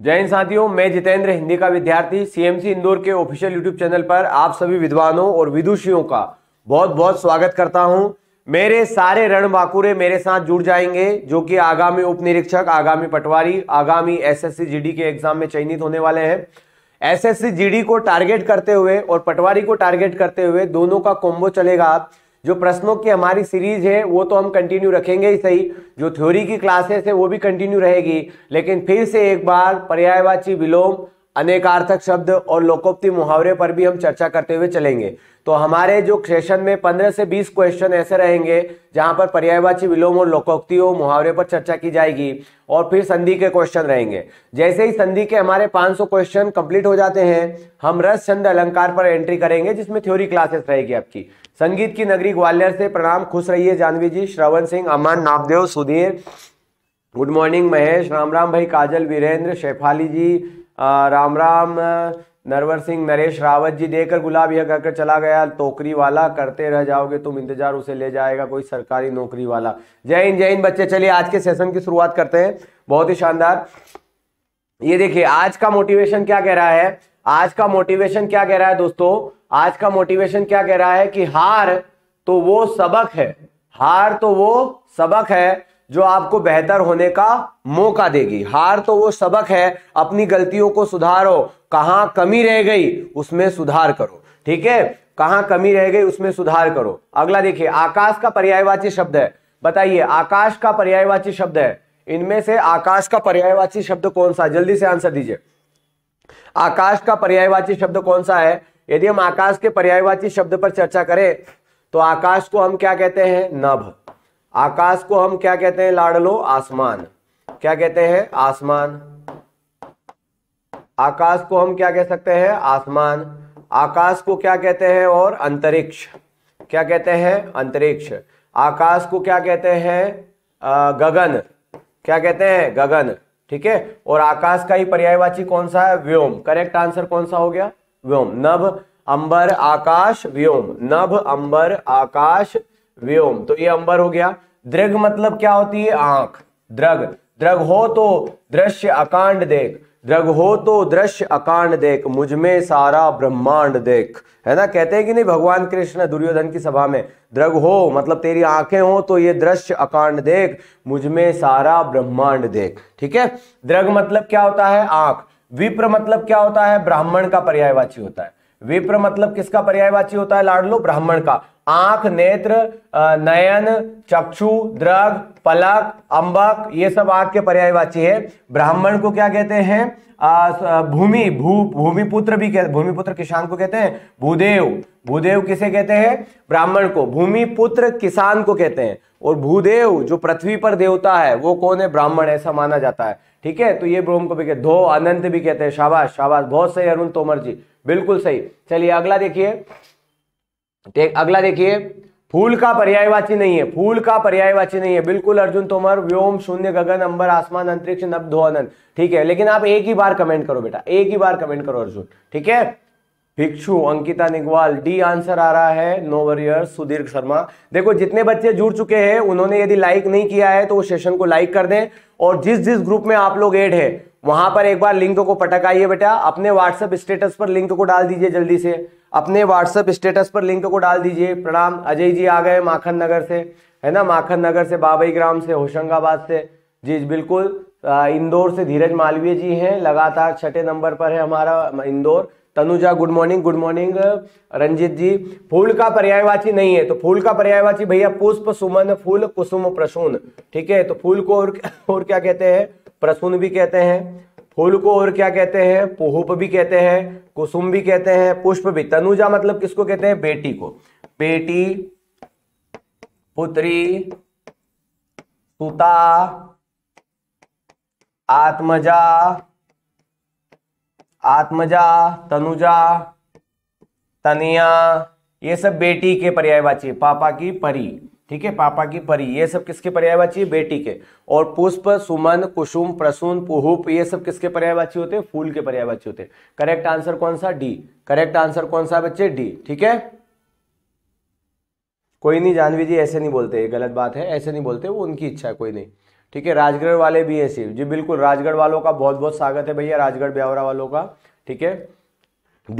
जय हिंद साथियों मैं जितेंद्र हिंदी का विद्यार्थी सीएमसी इंदौर के ऑफिशियल यूट्यूब चैनल पर आप सभी विद्वानों और विदुषियों का बहुत बहुत स्वागत करता हूं मेरे सारे रणबाकुरे मेरे साथ जुड़ जाएंगे जो कि आगामी उप निरीक्षक आगामी पटवारी आगामी एसएससी जीडी के एग्जाम में चयनित होने वाले हैं एसएससी जीडी को टारगेट करते हुए और पटवारी को टारगेट करते हुए दोनों का कॉम्बो चलेगा आप जो प्रश्नों की हमारी सीरीज है वो तो हम कंटिन्यू रखेंगे ही सही जो थ्योरी की क्लासेस है वो भी कंटिन्यू रहेगी लेकिन फिर से एक बार पर्यायवाची विलोम अनेकार्थक शब्द और लोकोक्ति मुहावरे पर भी हम चर्चा करते हुए चलेंगे तो हमारे जो सेशन में 15 से 20 क्वेश्चन ऐसे रहेंगे जहां पर पर्यायवाची विलोम और लोकोक्तियों मुहावरे पर चर्चा की जाएगी और फिर संधि के क्वेश्चन रहेंगे जैसे ही संधि के हमारे 500 क्वेश्चन कंप्लीट हो जाते हैं हम रस छंद अलंकार पर एंट्री करेंगे जिसमें थ्योरी क्लासेस रहेगी आपकी संगीत की नगरी ग्वालियर से प्रणाम खुश रहिए जानवी जी श्रवण सिंह अमन नामदेव सुधीर गुड मॉर्निंग महेश राम राम भाई काजल वीरेंद्र शेफाली जी राम राम नरवर सिंह नरेश रावत जी देकर गुलाब यह कहकर चला गया टोकरी वाला करते रह जाओगे तुम इंतजार उसे ले जाएगा कोई सरकारी नौकरी वाला जय हिंद जय हिंद बच्चे चलिए आज के सेशन की शुरुआत करते हैं बहुत ही शानदार ये देखिए आज का मोटिवेशन क्या कह रहा है आज का मोटिवेशन क्या कह रहा है दोस्तों आज का मोटिवेशन क्या कह रहा है कि हार तो वो सबक है हार तो वो सबक है जो आपको बेहतर होने का मौका देगी हार तो वो सबक है अपनी गलतियों को सुधारो कहाँ कमी रह गई उसमें सुधार करो ठीक है कहाँ कमी रह गई उसमें सुधार करो अगला देखिए आकाश का पर्यायवाची शब्द है बताइए आकाश का पर्यायवाची शब्द है इनमें से आकाश का पर्यायवाची शब्द कौन सा जल्दी से आंसर दीजिए आकाश का पर्यायवाची शब्द कौन सा है यदि हम आकाश के पर्यायवाची शब्द पर चर्चा करें तो आकाश को हम क्या कहते हैं नभ आकाश को हम क्या कहते हैं लाडलो आसमान क्या कहते हैं आसमान आकाश को हम क्या कह सकते हैं आसमान आकाश को क्या कहते हैं और अंतरिक्ष क्या कहते हैं अंतरिक्ष आकाश को क्या कहते हैं गगन क्या कहते हैं गगन ठीक है और आकाश का ही पर्यायवाची कौन सा है व्योम करेक्ट आंसर कौन सा हो गया व्योम नभ अंबर आकाश व्योम नभ अंबर आकाश व्योम तो ये अंबर हो गया दृग मतलब क्या होती है आंख द्रग द्रग हो तो दृश्य अकांड देख द्रग हो तो दृश्य अकांड देख मुझमें सारा ब्रह्मांड देख है ना कहते हैं कि नहीं भगवान कृष्ण दुर्योधन की सभा में द्रग हो मतलब तेरी आंखें हो तो ये दृश्य अकांड देख मुझमें सारा ब्रह्मांड देख ठीक है द्रग मतलब क्या होता है आंख विप्र मतलब क्या होता है ब्राह्मण का पर्यायवाची होता है विप्र मतलब किसका पर्यायवाची होता है लाडलो ब्राह्मण का आंख नेत्र नयन चक्षु द्रग पलक अंबक ये सब आंख के पर्यायवाची है ब्राह्मण को क्या कहते हैं भूमि भू भूमिपुत्र भी कहते भूमिपुत्र किसान को कहते हैं भूदेव भूदेव किसे कहते हैं ब्राह्मण को भूमिपुत्र किसान को कहते हैं और भूदेव जो पृथ्वी पर देवता है वो कौन है ब्राह्मण ऐसा माना जाता है ठीक है तो ये ब्रह्म को भी कहते धो अनंत भी कहते हैं शाबाश शाबाश बहुत सही अरुण तोमर जी बिल्कुल सही चलिए अगला देखिए अगला देखिए फूल का पर्यायवाची नहीं है फूल का पर्यायवाची नहीं है बिल्कुल अर्जुन तोमर व्योम शून्य गगन अंबर आसमान अंतरिक्ष नभ धोनन ठीक है लेकिन आप एक ही बार कमेंट करो बेटा एक ही बार कमेंट करो अर्जुन ठीक है भिक्षु अंकिता निगवाल डी आंसर आ रहा है नो वरियर सुधीर शर्मा देखो जितने बच्चे जुड़ चुके हैं उन्होंने यदि लाइक नहीं किया है तो वो सेशन को लाइक कर दें और जिस जिस ग्रुप में आप लोग एड है वहां पर एक बार लिंक को पटकाइए बेटा अपने व्हाट्सएप स्टेटस पर लिंक को डाल दीजिए जल्दी से अपने व्हाट्सएप स्टेटस पर लिंक को डाल दीजिए प्रणाम अजय जी आ गए माखन नगर से है ना माखन नगर से बाबई ग्राम से होशंगाबाद से जी बिल्कुल इंदौर से धीरज मालवीय जी हैं लगातार छठे नंबर पर है हमारा Indore Tanuja good morning good morning Ranjit ji फूल का पर्यायवाची नहीं है तो फूल का पर्यायवाची भैया पुष्प सुमन फूल कुसुम प्रसून ठीक है तो फूल को और, और क्या कहते हैं प्रसून भी कहते हैं फूल को और क्या कहते हैं पोहप भी कहते हैं कुसुम भी कहते हैं पुष्प भी तनुजा मतलब किसको कहते हैं बेटी को बेटी पुत्री सुता आत्मजा आत्मजा तनुजा तनिया ये सब बेटी के पर्यायवाची पापा की परी ठीक है पापा की परी ये सब किसके पर्यायवाची है बेटी के और पुष्प सुमन कुसुम प्रसून पुहूप ये सब किसके पर्यायवाची होते हैं फूल के पर्यायवाची होते हैं करेक्ट आंसर कौन सा डी करेक्ट आंसर कौन सा बच्चे डी ठीक है कोई नहीं जानवी जी ऐसे नहीं बोलते गलत बात है ऐसे नहीं बोलते वो उनकी इच्छा है कोई नहीं ठीक है राजगढ़ वाले भी है शिव जी बिल्कुल राजगढ़ वालों का बहुत बहुत स्वागत है भैया राजगढ़ ब्यावरा वालों का ठीक है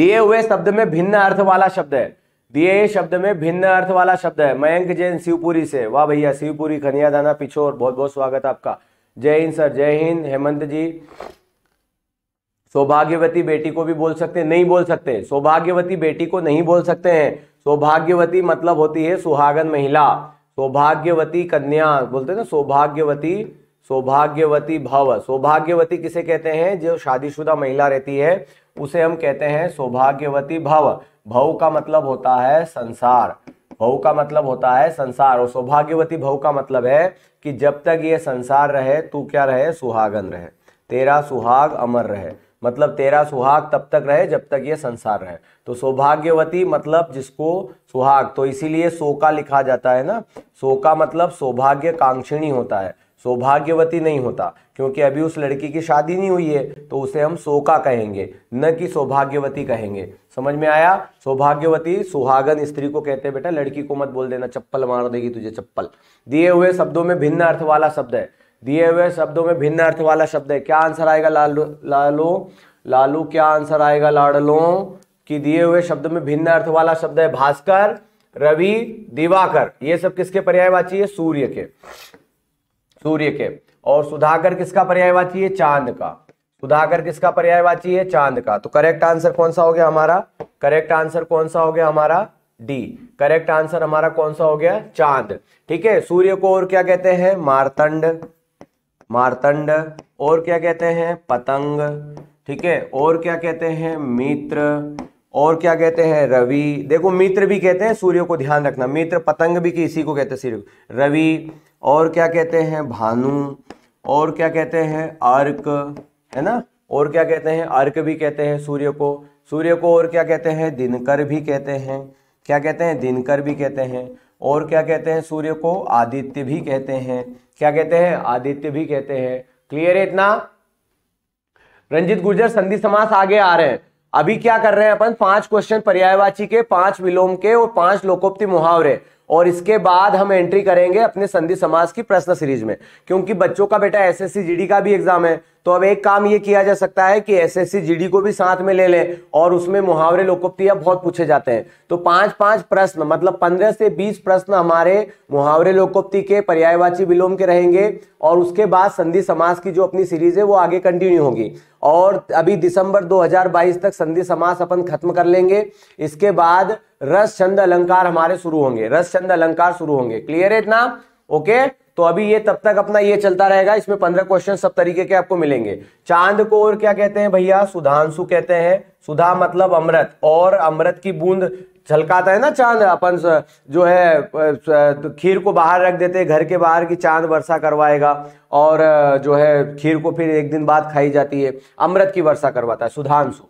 दिए हुए शब्द में भिन्न अर्थ वाला शब्द है दिए शब्द में भिन्न अर्थ वाला शब्द है मयंक जैन शिवपुरी से वाह भैया शिवपुरी खनिया दाना पिछोर बहुत बहुत स्वागत आपका जय हिंद सर जय हिंद हेमंत जी सौभाग्यवती बेटी को भी बोल सकते नहीं बोल सकते सौभाग्यवती बेटी को नहीं बोल सकते हैं सौभाग्यवती मतलब होती है सुहागन महिला सौभाग्यवती कन्या बोलते ना सौभाग्यवती सौभाग्यवती भव सौभाग्यवती किसे कहते हैं जो शादीशुदा महिला रहती है उसे हम कहते हैं सौभाग्यवती भव भव का मतलब होता है संसार भव का मतलब होता है संसार और सौभाग्यवती भव का मतलब है कि जब तक ये संसार रहे तू क्या रहे सुहागन रहे तेरा सुहाग अमर रहे मतलब तेरा सुहाग तब तक रहे जब तक ये संसार रहे तो सौभाग्यवती मतलब जिसको सुहाग तो इसीलिए सो का लिखा जाता है ना सो का मतलब सौभाग्य कांक्षिणी होता है सौभाग्यवती नहीं होता क्योंकि अभी उस लड़की की शादी नहीं हुई है तो उसे हम सोका कहेंगे न कि सौभाग्यवती कहेंगे समझ में आया सौभाग्यवती सुहागन स्त्री को कहते हैं बेटा लड़की को मत बोल देना चप्पल मार देगी तुझे चप्पल दिए हुए शब्दों में भिन्न अर्थ वाला शब्द है दिए हुए शब्दों में भिन्न अर्थ वाला शब्द है क्या आंसर आएगा लालू लालो लालू क्या आंसर आएगा लाडलो कि दिए हुए शब्द में भिन्न अर्थ वाला शब्द है भास्कर रवि दिवाकर ये सब किसके पर्यायवाची है सूर्य के सूर्य के और सुधाकर किसका पर्यायवाची है चांद का सुधाकर किसका पर्यायवाची है चांद का तो करेक्ट आंसर कौन सा हो गया हमारा करेक्ट आंसर कौन सा हो गया हमारा डी करेक्ट आंसर हमारा कौन सा हो गया चांद ठीक है सूर्य को और क्या कहते हैं मारतंड मारतंड और क्या कहते हैं पतंग ठीक है और क्या कहते हैं मित्र और क्या कहते हैं रवि देखो मित्र भी कहते हैं सूर्य को ध्यान रखना मित्र पतंग भी इसी को कहते हैं सूर्य रवि और क्या कहते हैं भानु और क्या कहते हैं अर्क है ना और क्या कहते हैं अर्क भी कहते हैं सूर्य को सूर्य को और क्या कहते हैं दिनकर भी कहते हैं क्या कहते हैं दिनकर भी कहते हैं और क्या कहते हैं सूर्य को आदित्य भी कहते हैं क्या कहते हैं आदित्य भी कहते हैं क्लियर है इतना रंजित गुर्जर संधि समास आगे आ रहे हैं अभी क्या कर रहे हैं अपन पांच क्वेश्चन पर्यायवाची के पांच विलोम के और पांच लोकोक्ति मुहावरे और इसके बाद हम एंट्री करेंगे अपने संधि समाज की प्रश्न सीरीज में क्योंकि बच्चों का बेटा एसएससी जीडी का भी एग्जाम है तो अब एक काम ये किया जा सकता है कि एसएससी जीडी को भी साथ में ले लें और उसमें मुहावरे अब बहुत पूछे जाते हैं तो पांच पांच प्रश्न मतलब पंद्रह से बीस प्रश्न हमारे मुहावरे लोकोक्ति के पर्यायवाची विलोम के रहेंगे और उसके बाद संधि समास की जो अपनी सीरीज है वो आगे कंटिन्यू होगी और अभी दिसंबर 2022 तक संधि समास अपन खत्म कर लेंगे इसके बाद रस छंद अलंकार हमारे शुरू होंगे रस छंद अलंकार शुरू होंगे क्लियर है इतना ओके तो अभी ये तब तक अपना ये चलता रहेगा इसमें पंद्रह क्वेश्चन सब तरीके के आपको मिलेंगे चांद को और क्या कहते हैं भैया सुधांशु कहते हैं सुधा मतलब अमृत और अमृत की बूंद छलकाता है ना चांद अपन जो है तो खीर को बाहर रख देते घर के बाहर की चांद वर्षा करवाएगा और जो है खीर को फिर एक दिन बाद खाई जाती है अमृत की वर्षा करवाता है सुधांशु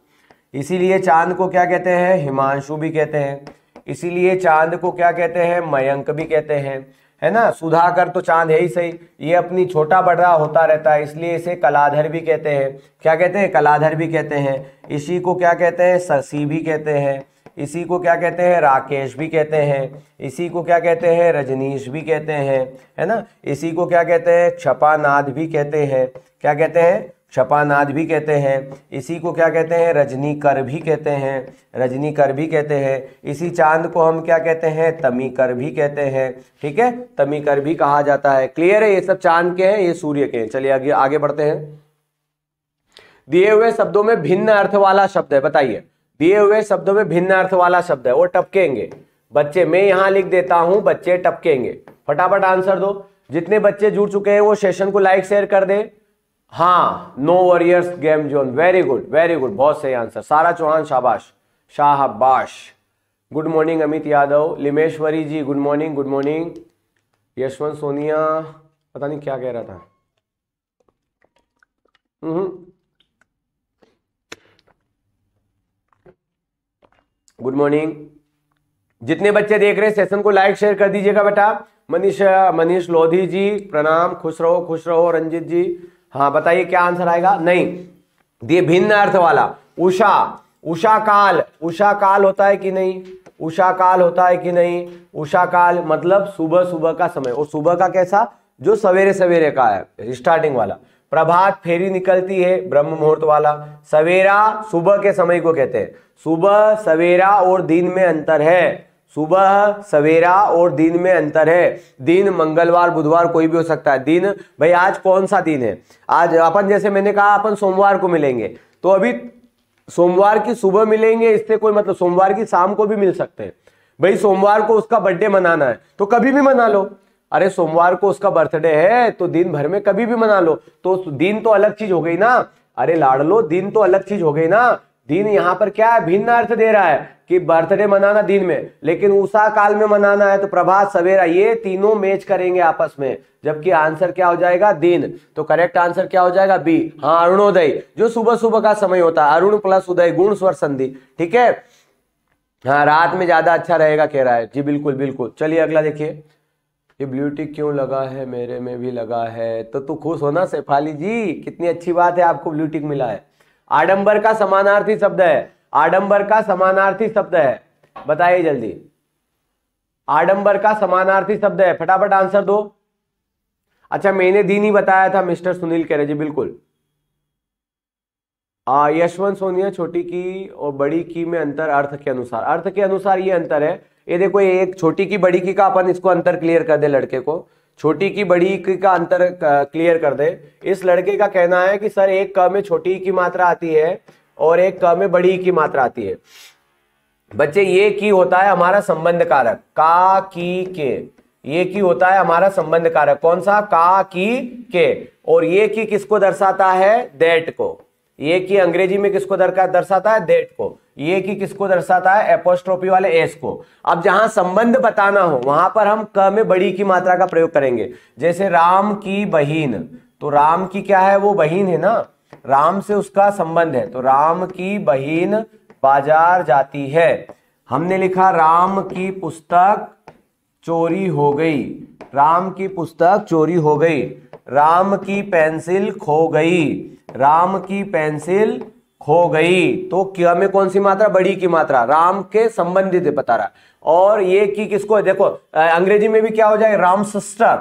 इसीलिए चांद को क्या कहते हैं हिमांशु भी कहते हैं इसीलिए चांद को क्या कहते हैं मयंक भी कहते हैं है ना सुधाकर तो चांद है ही सही ये अपनी छोटा बड़ा होता रहता है इसलिए इसे कलाधर भी कहते हैं क्या कहते हैं कलाधर भी कहते हैं इसी को क्या कहते हैं शशि भी कहते हैं इसी को क्या कहते हैं राकेश भी कहते हैं इसी को क्या कहते हैं रजनीश भी कहते हैं है ना इसी को क्या कहते हैं छपानाद भी कहते हैं क्या कहते हैं छपानाद भी कहते हैं इसी को क्या कहते हैं रजनी कर भी कहते हैं रजनी कर भी कहते हैं इसी चांद को हम क्या कहते हैं तमी कर भी कहते हैं ठीक है तमी कर भी कहा जाता है क्लियर है ये सब चांद के हैं ये सूर्य के हैं चलिए आगे आगे बढ़ते हैं दिए हुए शब्दों में भिन्न अर्थ वाला शब्द है बताइए दिए हुए शब्दों में भिन्न अर्थ वाला शब्द है वो टपकेंगे बच्चे मैं यहां लिख देता हूं बच्चे टपकेंगे फटाफट आंसर दो जितने बच्चे जुड़ चुके हैं वो सेशन को लाइक शेयर कर दे हाँ no warriors game zone very good very good बहुत सही आंसर सारा चौहान शाबाश शाहबाश good morning Amit Yadav Limeshwari ji good morning good morning Yashwant Sonia पता नहीं क्या कह रहा था गुड हम्म। मॉर्निंग जितने बच्चे देख रहे हैं सेशन को लाइक शेयर कर दीजिएगा बेटा मनीष मनीष लोधी जी प्रणाम खुश रहो खुश रहो रंजित जी हाँ बताइए क्या आंसर आएगा नहीं दिए भिन्न अर्थ वाला उषा उषा काल उषा काल होता है कि नहीं उषा काल होता है कि नहीं उषा काल मतलब सुबह सुबह का समय और सुबह का कैसा जो सवेरे सवेरे का है स्टार्टिंग वाला प्रभात फेरी निकलती है ब्रह्म मुहूर्त वाला सवेरा सुबह के समय को कहते हैं सुबह सवेरा और दिन में अंतर है सुबह सवेरा और दिन में अंतर है दिन मंगलवार बुधवार कोई भी हो सकता है दिन भाई आज कौन सा दिन है आज अपन जैसे मैंने कहा अपन सोमवार को मिलेंगे तो अभी सोमवार की सुबह मिलेंगे इससे कोई मतलब सोमवार की शाम को भी मिल सकते हैं भाई सोमवार को उसका बर्थडे मनाना है तो कभी भी मना लो अरे सोमवार को उसका बर्थडे है तो दिन भर में कभी भी मना लो तो दिन तो अलग चीज हो गई ना अरे लाड़ लो दिन तो अलग चीज हो गई ना दिन यहाँ पर क्या है भिन्न अर्थ दे रहा है कि बर्थडे मनाना दिन में लेकिन उषा काल में मनाना है तो प्रभात सवेरा ये तीनों मैच करेंगे आपस में जबकि आंसर क्या हो जाएगा दिन तो करेक्ट आंसर क्या हो जाएगा बी हाँ अरुणोदय जो सुबह सुबह का समय होता है अरुण प्लस उदय गुण स्वर संधि ठीक है हाँ रात में ज्यादा अच्छा रहेगा कह रहा है जी बिल्कुल बिल्कुल चलिए अगला देखिए ये ब्लूटिक क्यों लगा है मेरे में भी लगा है तो तू खुश होना शेफाली जी कितनी अच्छी बात है आपको ब्लूटिक मिला है आडंबर का समानार्थी शब्द है आडंबर का समानार्थी शब्द है बताइए जल्दी आडंबर का समानार्थी शब्द है फटाफट आंसर दो अच्छा मैंने दिन ही बताया था मिस्टर सुनील कह रहे जी बिल्कुल यशवंत सोनिया छोटी की और बड़ी की में अंतर अर्थ के अनुसार अर्थ के अनुसार ये अंतर है ये देखो एक छोटी की बड़ी की का अपन इसको अंतर क्लियर कर दे लड़के को छोटी की बड़ी की का अंतर क्लियर कर दे इस लड़के का कहना है कि सर एक क में छोटी की मात्रा आती है और एक क में बड़ी की मात्रा आती है बच्चे ये की होता है हमारा संबंध कारक का की के ये की होता है हमारा संबंध कारक कौन सा का की के और ये की किसको दर्शाता है देट को ये की अंग्रेजी में किसको दर्शाता है देट को ये की किसको दर्शाता है एपोस्ट्रोपी वाले एस को अब जहां संबंध बताना हो वहां पर हम क में बड़ी की मात्रा का प्रयोग करेंगे जैसे राम की बहीन तो राम की क्या है वो बहीन है ना राम से उसका संबंध है तो राम की बहन बाजार जाती है हमने लिखा राम की पुस्तक चोरी हो गई राम की पुस्तक चोरी हो गई राम की पेंसिल खो गई राम की पेंसिल खो गई तो क्या में कौन सी मात्रा बड़ी की मात्रा राम के संबंधित बता रहा और ये की किसको देखो अंग्रेजी में भी क्या हो जाए राम सिस्टर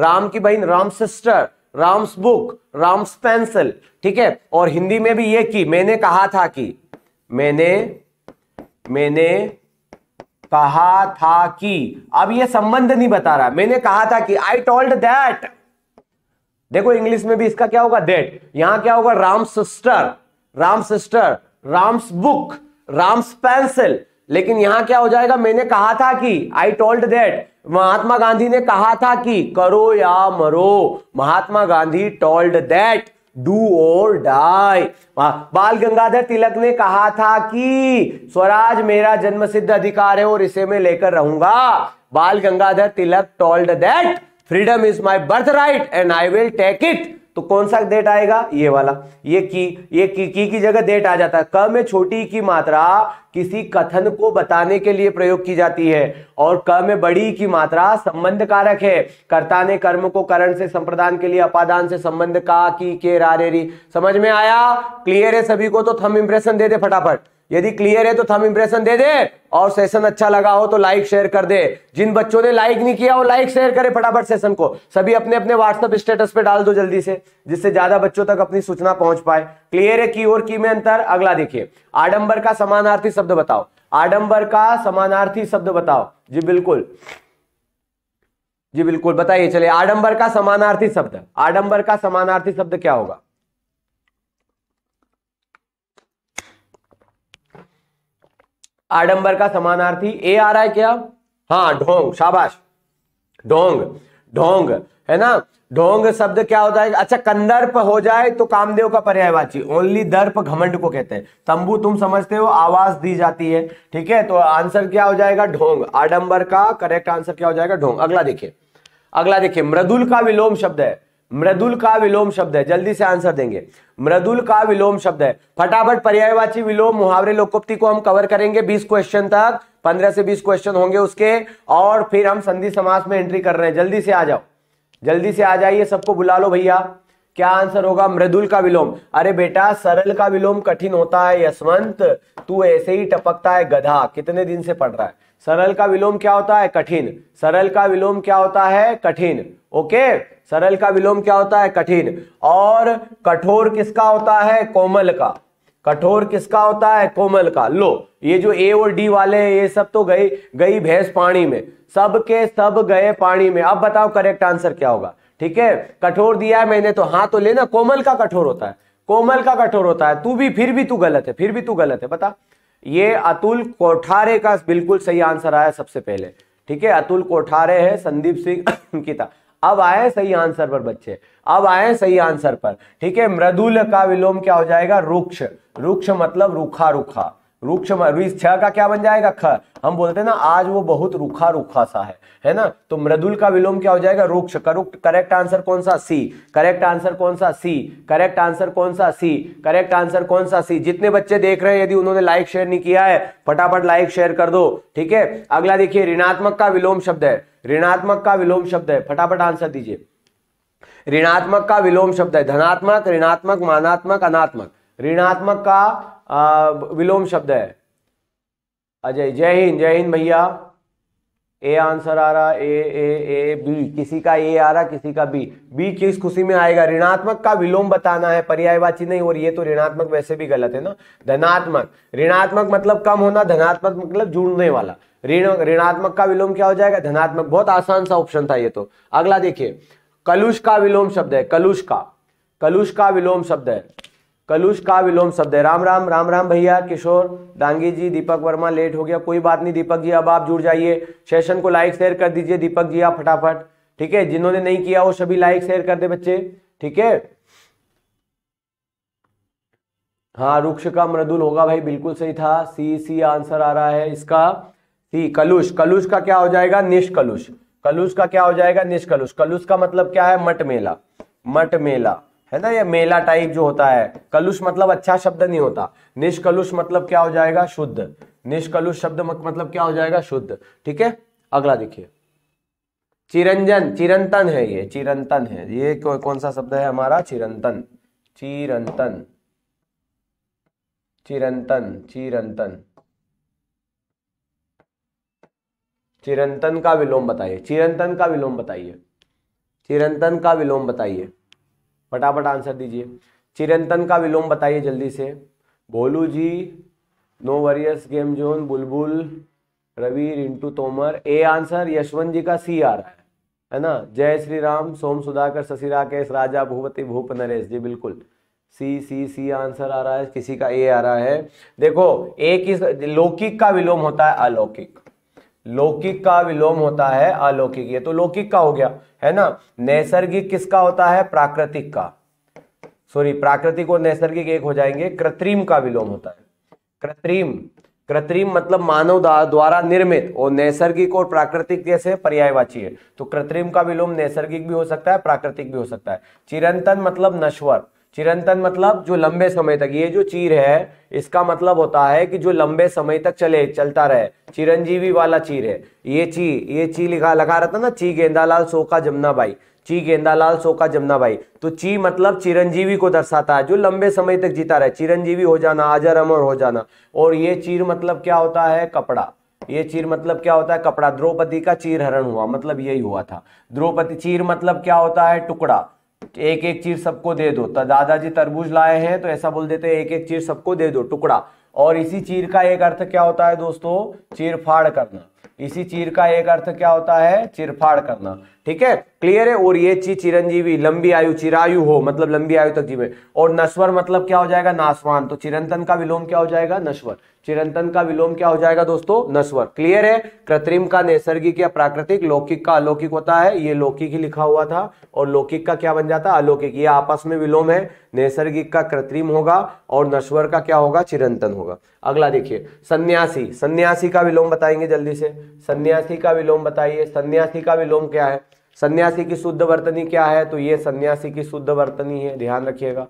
राम की बहन Ram sister Ram's book Ram's pencil ठीक है और हिंदी में भी ये की मैंने कहा था कि मैंने मैंने कहा था कि अब ये संबंध नहीं बता रहा मैंने कहा था कि आई टोल्ड दैट देखो इंग्लिश में भी इसका क्या होगा दैट यहां क्या होगा Ram sister Ram sister Ram's book Ram's pencil लेकिन यहां क्या हो जाएगा मैंने कहा था कि I told that Mahatma Gandhi ने कहा था कि करो या मरो Mahatma Gandhi told that do और डाई बाल गंगाधर तिलक ने कहा था कि स्वराज मेरा जन्म सिद्ध अधिकार है और इसे मैं लेकर रहूंगा Bal Gangadhar Tilak told that freedom is my birthright and I will take it तो कौन सा डेट आएगा ये वाला ये की ये की, की, की जगह डेट आ जाता है क में छोटी की मात्रा किसी कथन को बताने के लिए प्रयोग की जाती है और क में बड़ी की मात्रा संबंध कारक है कर्ता ने कर्म को करण से संप्रदान के लिए अपादान से संबंध का की के रारेरी समझ में आया क्लियर है सभी को तो थम इंप्रेशन दे दे फटाफट यदि क्लियर है तो थम इंप्रेशन दे दे और सेशन अच्छा लगा हो तो लाइक शेयर कर दे जिन बच्चों ने लाइक नहीं किया वो लाइक शेयर करे फटाफट सेशन को सभी अपने अपने व्हाट्सएप स्टेटस पे डाल दो जल्दी से जिससे ज्यादा बच्चों तक अपनी सूचना पहुंच पाए क्लियर है की और की में अंतर अगला देखिए आडंबर का समानार्थी शब्द बताओ आडम्बर का समानार्थी शब्द बताओ जी बिल्कुल जी बिल्कुल बताइए चले आडंबर का समानार्थी शब्द आडंबर का समानार्थी शब्द क्या होगा आडंबर का समानार्थी ए आ रहा है क्या हाँ ढोंग शाबाश ढोंग ढोंग है ना ढोंग शब्द क्या होता है अच्छा कंदर्प हो जाए तो कामदेव का पर्यायवाची ओनली दर्प घमंड को कहते हैं तंबू तुम समझते हो आवाज दी जाती है ठीक है तो आंसर क्या हो जाएगा ढोंग आडंबर का करेक्ट आंसर क्या हो जाएगा ढोंग अगला देखिए अगला देखिए मृदुल का विलोम शब्द है मृदुल का विलोम शब्द है जल्दी से आंसर देंगे मृदुल का विलोम शब्द है फटाफट पर्यायवाची विलोम मुहावरे लोकोक्ति को हम कवर करेंगे 20 क्वेश्चन तक 15 से 20 क्वेश्चन होंगे उसके और फिर हम संधि समास में एंट्री कर रहे हैं जल्दी से आ जाओ जल्दी से आ जाइए सबको बुला लो भैया क्या आंसर होगा मृदुल का विलोम अरे बेटा सरल का विलोम कठिन होता है यशवंत तू ऐसे ही टपकता है गधा कितने दिन से पढ़ रहा है सरल का विलोम क्या होता है कठिन सरल का विलोम क्या होता है कठिन ओके सरल का विलोम क्या होता है कठिन और कठोर किसका होता है कोमल का कठोर किसका होता है कोमल का लो ये जो ए और डी वाले ये सब तो गई गई भैंस पानी में सब के सब गए पानी में अब बताओ करेक्ट आंसर क्या होगा ठीक है कठोर दिया है मैंने तो हाँ तो लेना कोमल का कठोर होता है कोमल का कठोर होता है तू भी फिर भी तू गलत है फिर भी तू गलत है बता ये अतुल कोठारे का बिल्कुल सही आंसर आया सबसे पहले ठीक है अतुल कोठारे है संदीप सिंह की था अब आए सही आंसर पर बच्चे अब आए सही आंसर पर ठीक है मृदुल का विलोम क्या हो जाएगा रुक्ष रुक्ष मतलब रुखा रुखा रुक्ष रुई छ का क्या बन जाएगा ख हम बोलते हैं ना आज वो बहुत रूखा रुखा सा है है ना तो मृदुल का विलोम क्या हो जाएगा रूक्ष करेक्ट आंसर कौन सा सी करेक्ट आंसर कौन सा सी करेक्ट आंसर कौन सा सी करेक्ट आंसर कौन सा सी जितने बच्चे देख रहे हैं यदि उन्होंने लाइक शेयर नहीं किया है फटाफट लाइक शेयर कर दो ठीक है अगला देखिए ऋणात्मक का विलोम शब्द है ऋणात्मक का विलोम शब्द है फटाफट आंसर दीजिए ऋणात्मक का विलोम शब्द है धनात्मक ऋणात्मक मानात्मक अनात्मक ऋणात्मक का विलोम शब्द है अजय जय हिंद जय हिंद भैया ए आंसर आ रहा ए ए ए बी किसी का ए आ रहा किसी का बी बी किस खुशी में आएगा ऋणात्मक का विलोम बताना है पर्यायवाची नहीं और ये तो ऋणात्मक वैसे भी गलत है ना धनात्मक ऋणात्मक मतलब कम होना धनात्मक मतलब जुड़ने वाला ऋण ऋणात्मक का विलोम क्या हो जाएगा धनात्मक बहुत आसान सा ऑप्शन था ये तो अगला देखिए कलुष का विलोम शब्द है कलुष का कलुष का विलोम शब्द है कलुष का विलोम शब्द है राम राम राम राम भैया किशोर दांगी जी दीपक वर्मा लेट हो गया कोई बात नहीं दीपक जी अब आप जुड़ जाइए सेशन को लाइक शेयर कर दीजिए दीपक जी आप फटाफट ठीक है जिन्होंने नहीं किया वो सभी लाइक शेयर कर दे बच्चे ठीक है हाँ रुक्ष का मृदुल होगा भाई बिल्कुल सही था सी सी आंसर आ रहा है इसका सी कलुष कलुष का क्या हो जाएगा निष्कलुष कलुष का क्या हो जाएगा निष्कलुष कलुष का मतलब क्या है मट मेला मट मेला है ना या मेला टाइप जो होता है कलुष मतलब अच्छा शब्द नहीं होता निष्कलुष मतलब क्या हो जाएगा शुद्ध निष्कलुष शब्द मतलब क्या हो जाएगा शुद्ध ठीक है अगला देखिए चिरंजन चिरंतन है ये चिरंतन है ये कौन सा शब्द है हमारा चिरंतन चिरंतन चिरंतन चिरंतन चिरंतन का विलोम बताइए चिरंतन का विलोम बताइए चिरंतन का विलोम बताइए फटाफट आंसर दीजिए चिरंतन का विलोम बताइए जल्दी से Bholu ji no warriors game zone Bulbul Ravi Rintu Tomar A answer Yashwant ji का सी आ रहा है है ना जय श्री राम सोम सुधाकर शशि राकेश राजा भूपति भूप नरेश जी बिल्कुल सी सी सी आंसर आ रहा है किसी का ए आ रहा है देखो ए किस लौकिक का विलोम होता है अलौकिक लौकिक का विलोम होता है अलौकिक ये तो लौकिक का हो गया है ना नैसर्गिक किसका होता है प्राकृतिक का सॉरी प्राकृतिक और नैसर्गिक एक हो जाएंगे कृत्रिम का विलोम होता है कृत्रिम कृत्रिम मतलब मानव द्वारा निर्मित और नैसर्गिक और प्राकृतिक जैसे पर्यायवाची है तो कृत्रिम का विलोम नैसर्गिक भी हो सकता है प्राकृतिक भी हो सकता है चिरंतन मतलब नश्वर चिरंतन मतलब जो लंबे समय तक ये जो चीर है इसका मतलब होता है कि जो लंबे समय तक चले चलता रहे चिरंजीवी वाला चीर है ये ची ये ची लिखा लगा रहता ना ची गेंदालाल सोका जमुना बाई ची गेंदालाल सोका जमुना बाई तो ची मतलब चिरंजीवी को दर्शाता है जो लंबे समय तक जीता रहे चिरंजीवी हो जाना आजर अमर हो जाना और ये चीर मतलब क्या होता है कपड़ा ये चीर मतलब क्या होता है कपड़ा द्रौपदी का चीर हरण हुआ मतलब यही हुआ था द्रौपदी चीर मतलब क्या होता है टुकड़ा एक एक चीज सबको दे दो दादाजी तरबूज लाए हैं तो ऐसा बोल देते हैं एक एक चीज सबको दे दो टुकड़ा और इसी चीर का एक अर्थ क्या होता है दोस्तों चीर फाड़ करना इसी चीर का एक अर्थ क्या होता है चिरफाड़ करना ठीक है क्लियर है और ये चीज चिरंजीवी लंबी आयु चिरायु हो मतलब लंबी आयु तक जीवे और नश्वर मतलब क्या हो जाएगा नासवान तो चिरंतन का विलोम क्या हो जाएगा नश्वर चिरंतन का विलोम क्या हो जाएगा दोस्तों नश्वर क्लियर है कृत्रिम का नैसर्गिक या प्राकृतिक लौकिक का अलौकिक होता है ये लौकिक ही लिखा हुआ था और लौकिक का क्या बन जाता है अलौकिक ये आपस में विलोम है नैसर्गिक का कृत्रिम होगा और नश्वर का क्या होगा चिरंतन होगा अगला देखिए सन्यासी सन्यासी का विलोम बताएंगे जल्दी से सन्यासी का विलोम बताइए सन्यासी का विलोम क्या है सन्यासी की शुद्ध वर्तनी क्या है तो ये सन्यासी की शुद्ध वर्तनी है ध्यान रखिएगा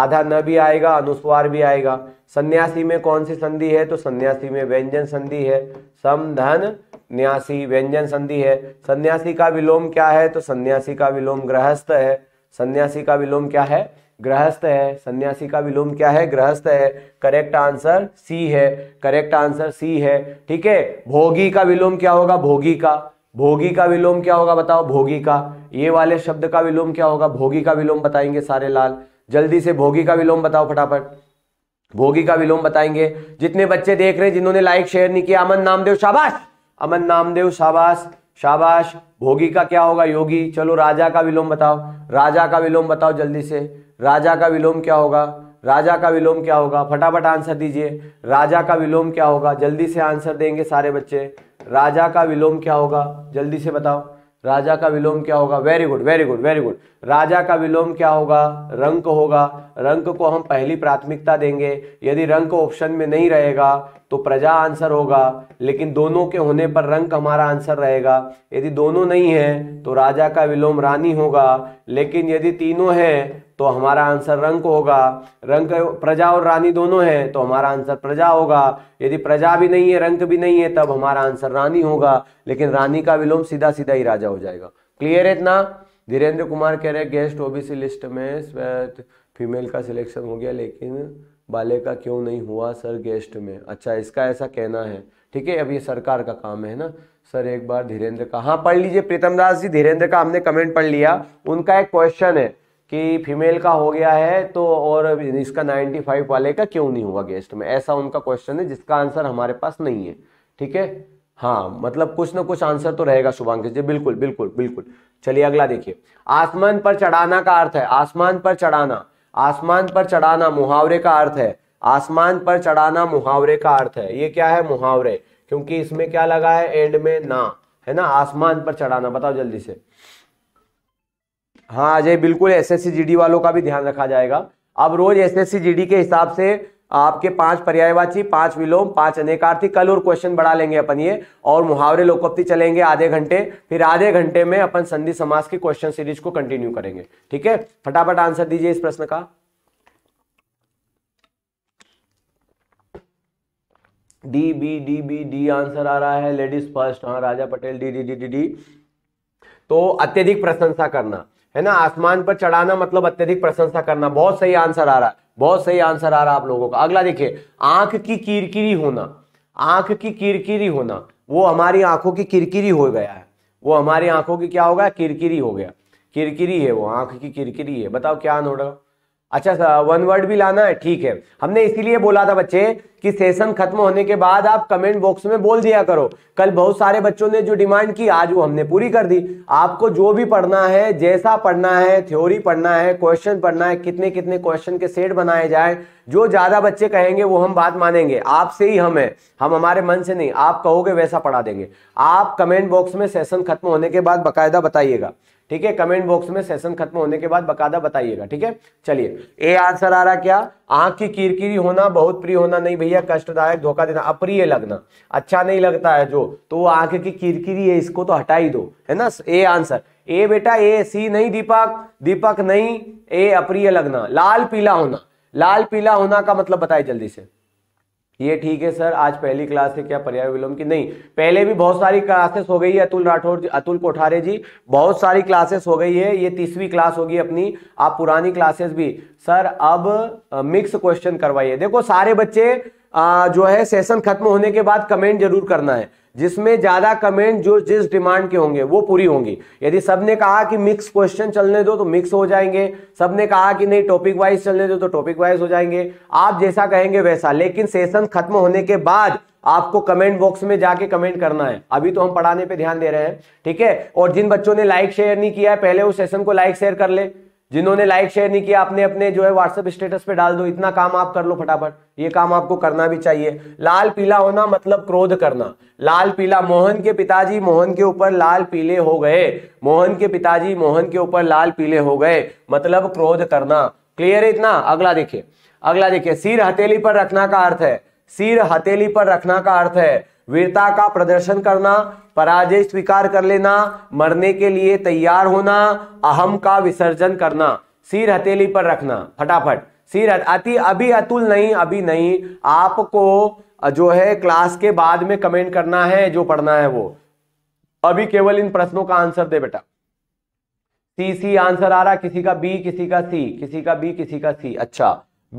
आधा न भी आएगा अनुस्वार भी आएगा सन्यासी में कौन सी संधि है तो सन्यासी में व्यंजन संधि है धन न्यासी व्यंजन संधि है सन्यासी का विलोम क्या है तो सन्यासी का विलोम गृहस्थ है सन्यासी का विलोम क्या है गृहस्थ है सन्यासी का विलोम क्या है गृहस्थ है करेक्ट आंसर सी है करेक्ट आंसर सी है ठीक है भोगी का विलोम क्या होगा भोगी का भोगी का विलोम क्या होगा बताओ भोगी का ये वाले शब्द का विलोम क्या होगा भोगी का विलोम बताएंगे सारे लाल जल्दी से भोगी का विलोम बताओ फटाफट भोगी का विलोम बताएंगे जितने बच्चे देख रहे हैं जिन्होंने लाइक शेयर नहीं किया अमन नामदेव शाबाश अमन नामदेव शाबाश शाबाश भोगी का क्या होगा योगी चलो राजा का विलोम बताओ राजा का विलोम बताओ जल्दी से राजा का विलोम क्या होगा राजा का विलोम क्या होगा फटाफट आंसर दीजिए राजा का विलोम क्या होगा जल्दी से आंसर देंगे सारे बच्चे राजा का विलोम क्या होगा जल्दी से बताओ राजा का विलोम क्या होगा very good very good very good राजा का विलोम क्या होगा रंक होगा रंक को हम पहली प्राथमिकता देंगे यदि रंक ऑप्शन में नहीं रहेगा तो प्रजा आंसर होगा लेकिन दोनों के होने पर रंक हमारा आंसर रहेगा यदि दोनों नहीं है तो राजा का विलोम रानी होगा लेकिन यदि तीनों है तो हमारा आंसर रंक होगा रंक प्रजा और रानी दोनों है तो हमारा आंसर प्रजा होगा यदि प्रजा भी नहीं है रंक भी नहीं है तब हमारा आंसर रानी होगा लेकिन रानी का विलोम सीधा सीधा ही राजा हो जाएगा क्लियर है इतना धीरेन्द्र कुमार कह रहे गेस्ट ओबीसी लिस्ट में फीमेल का सिलेक्शन हो गया लेकिन बाले का क्यों नहीं हुआ सर गेस्ट में अच्छा इसका ऐसा कहना है ठीक है अब ये सरकार का काम है ना सर एक बार धीरेन्द्र का हाँ पढ़ लीजिए प्रीतम दास जी धीरेन्द्र का हमने कमेंट पढ़ लिया उनका एक क्वेश्चन है कि फीमेल का हो गया है तो और इसका फाइव वाले का क्यों नहीं हुआ गेस्ट में ऐसा उनका क्वेश्चन है जिसका आंसर हमारे पास नहीं है ठीक है हाँ मतलब कुछ ना कुछ आंसर तो रहेगा शुभांकित जी बिल्कुल बिल्कुल बिल्कुल चलिए अगला देखिए आसमान पर चढ़ाना का अर्थ है आसमान पर चढ़ाना आसमान पर चढ़ाना मुहावरे का अर्थ है आसमान पर चढ़ाना मुहावरे का अर्थ है ये क्या है मुहावरे क्योंकि इसमें क्या लगा है एंड में ना है ना आसमान पर चढ़ाना बताओ जल्दी से हाँ अजय बिल्कुल एस एस वालों का भी ध्यान रखा जाएगा अब रोज एस एस के हिसाब से आपके पांच पर्यायवाची पांच विलोम पांच अनेकार्थी कल और क्वेश्चन बढ़ा लेंगे अपन ये और मुहावरे लोकोक्ति चलेंगे आधे घंटे फिर आधे घंटे में अपन संधि समास की क्वेश्चन सीरीज को कंटिन्यू करेंगे ठीक है फटाफट आंसर दीजिए इस प्रश्न का D B D B D answer आ रहा है लेडीज फर्स्ट हाँ Raja Patel D D D D D तो अत्यधिक प्रशंसा करना है ना आसमान पर चढ़ाना मतलब अत्यधिक प्रशंसा करना बहुत सही आंसर आ रहा है बहुत सही आंसर आ रहा है आप लोगों का अगला देखिए आंख की किरकिरी होना आंख की किरकिरी होना वो हमारी आंखों की किरकिरी हो गया है वो हमारी आंखों की क्या होगा किरकिरी हो गया किरकिरी है वो आंख की किरकिरी है बताओ क्या आंसर होगा अच्छा वन वर्ड भी लाना है ठीक है हमने इसीलिए बोला था बच्चे कि सेशन खत्म होने के बाद आप कमेंट बॉक्स में बोल दिया करो कल बहुत सारे बच्चों ने जो डिमांड की आज वो हमने पूरी कर दी आपको जो भी पढ़ना है जैसा पढ़ना है थ्योरी पढ़ना है क्वेश्चन पढ़ना है कितने कितने क्वेश्चन के सेट बनाए जाए जो ज्यादा बच्चे कहेंगे वो हम बात मानेंगे आपसे ही हम है हम हमारे मन से नहीं आप कहोगे वैसा पढ़ा देंगे आप कमेंट बॉक्स में सेशन खत्म होने के बाद बाकायदा बताइएगा ठीक है कमेंट बॉक्स में सेशन खत्म होने के बाद बकायदा बताइएगा ठीक है चलिए ए आंसर आ रहा क्या आंख की किरकिरी होना बहुत प्रिय होना नहीं भैया कष्टदायक धोखा देना अप्रिय लगना अच्छा नहीं लगता है जो तो वो आंख की किरकिरी है इसको तो हटा ही दो है ना ए आंसर ए बेटा ए सी नहीं दीपक दीपक नहीं ए अप्रिय लगना लाल पीला होना लाल पीला होना का मतलब बताए जल्दी से ये ठीक है सर आज पहली क्लास है क्या पर्याय विलोम की नहीं पहले भी बहुत सारी क्लासेस हो गई है अतुल राठौर जी अतुल कोठारे जी बहुत सारी क्लासेस हो गई है ये तीसवीं क्लास होगी अपनी आप पुरानी क्लासेस भी सर अब मिक्स क्वेश्चन करवाइए देखो सारे बच्चे आ, जो है सेशन खत्म होने के बाद कमेंट जरूर करना है जिसमें ज्यादा कमेंट जो जिस डिमांड के होंगे वो पूरी होंगी यदि सबने कहा कि मिक्स क्वेश्चन चलने दो तो मिक्स हो जाएंगे सबने कहा कि नहीं टॉपिक वाइज चलने दो तो टॉपिक वाइज हो जाएंगे आप जैसा कहेंगे वैसा लेकिन सेशन खत्म होने के बाद आपको कमेंट बॉक्स में जाके कमेंट करना है अभी तो हम पढ़ाने पे ध्यान दे रहे हैं ठीक है और जिन बच्चों ने लाइक शेयर नहीं किया है पहले उस सेशन को लाइक शेयर कर ले जिन्होंने लाइक शेयर नहीं किया आपने अपने जो है व्हाट्सएप स्टेटस पे डाल दो इतना काम आप कर लो फटाफट ये काम आपको करना भी चाहिए लाल पीला होना मतलब क्रोध करना लाल पीला मोहन के पिताजी मोहन के ऊपर लाल पीले हो गए मोहन के पिताजी मोहन के ऊपर लाल पीले हो गए मतलब क्रोध करना क्लियर है इतना अगला देखिए अगला देखिए सिर हथेली पर रखना का अर्थ है सिर हथेली पर रखना का अर्थ है वीरता का प्रदर्शन करना पराजय स्वीकार कर लेना मरने के लिए तैयार होना अहम का विसर्जन करना सिर हथेली पर रखना फटाफट सिर अति अभी अतुल नहीं अभी नहीं आपको जो है क्लास के बाद में कमेंट करना है जो पढ़ना है वो अभी केवल इन प्रश्नों का आंसर दे बेटा सी सी आंसर आ रहा किसी का बी किसी का सी किसी का बी किसी का सी अच्छा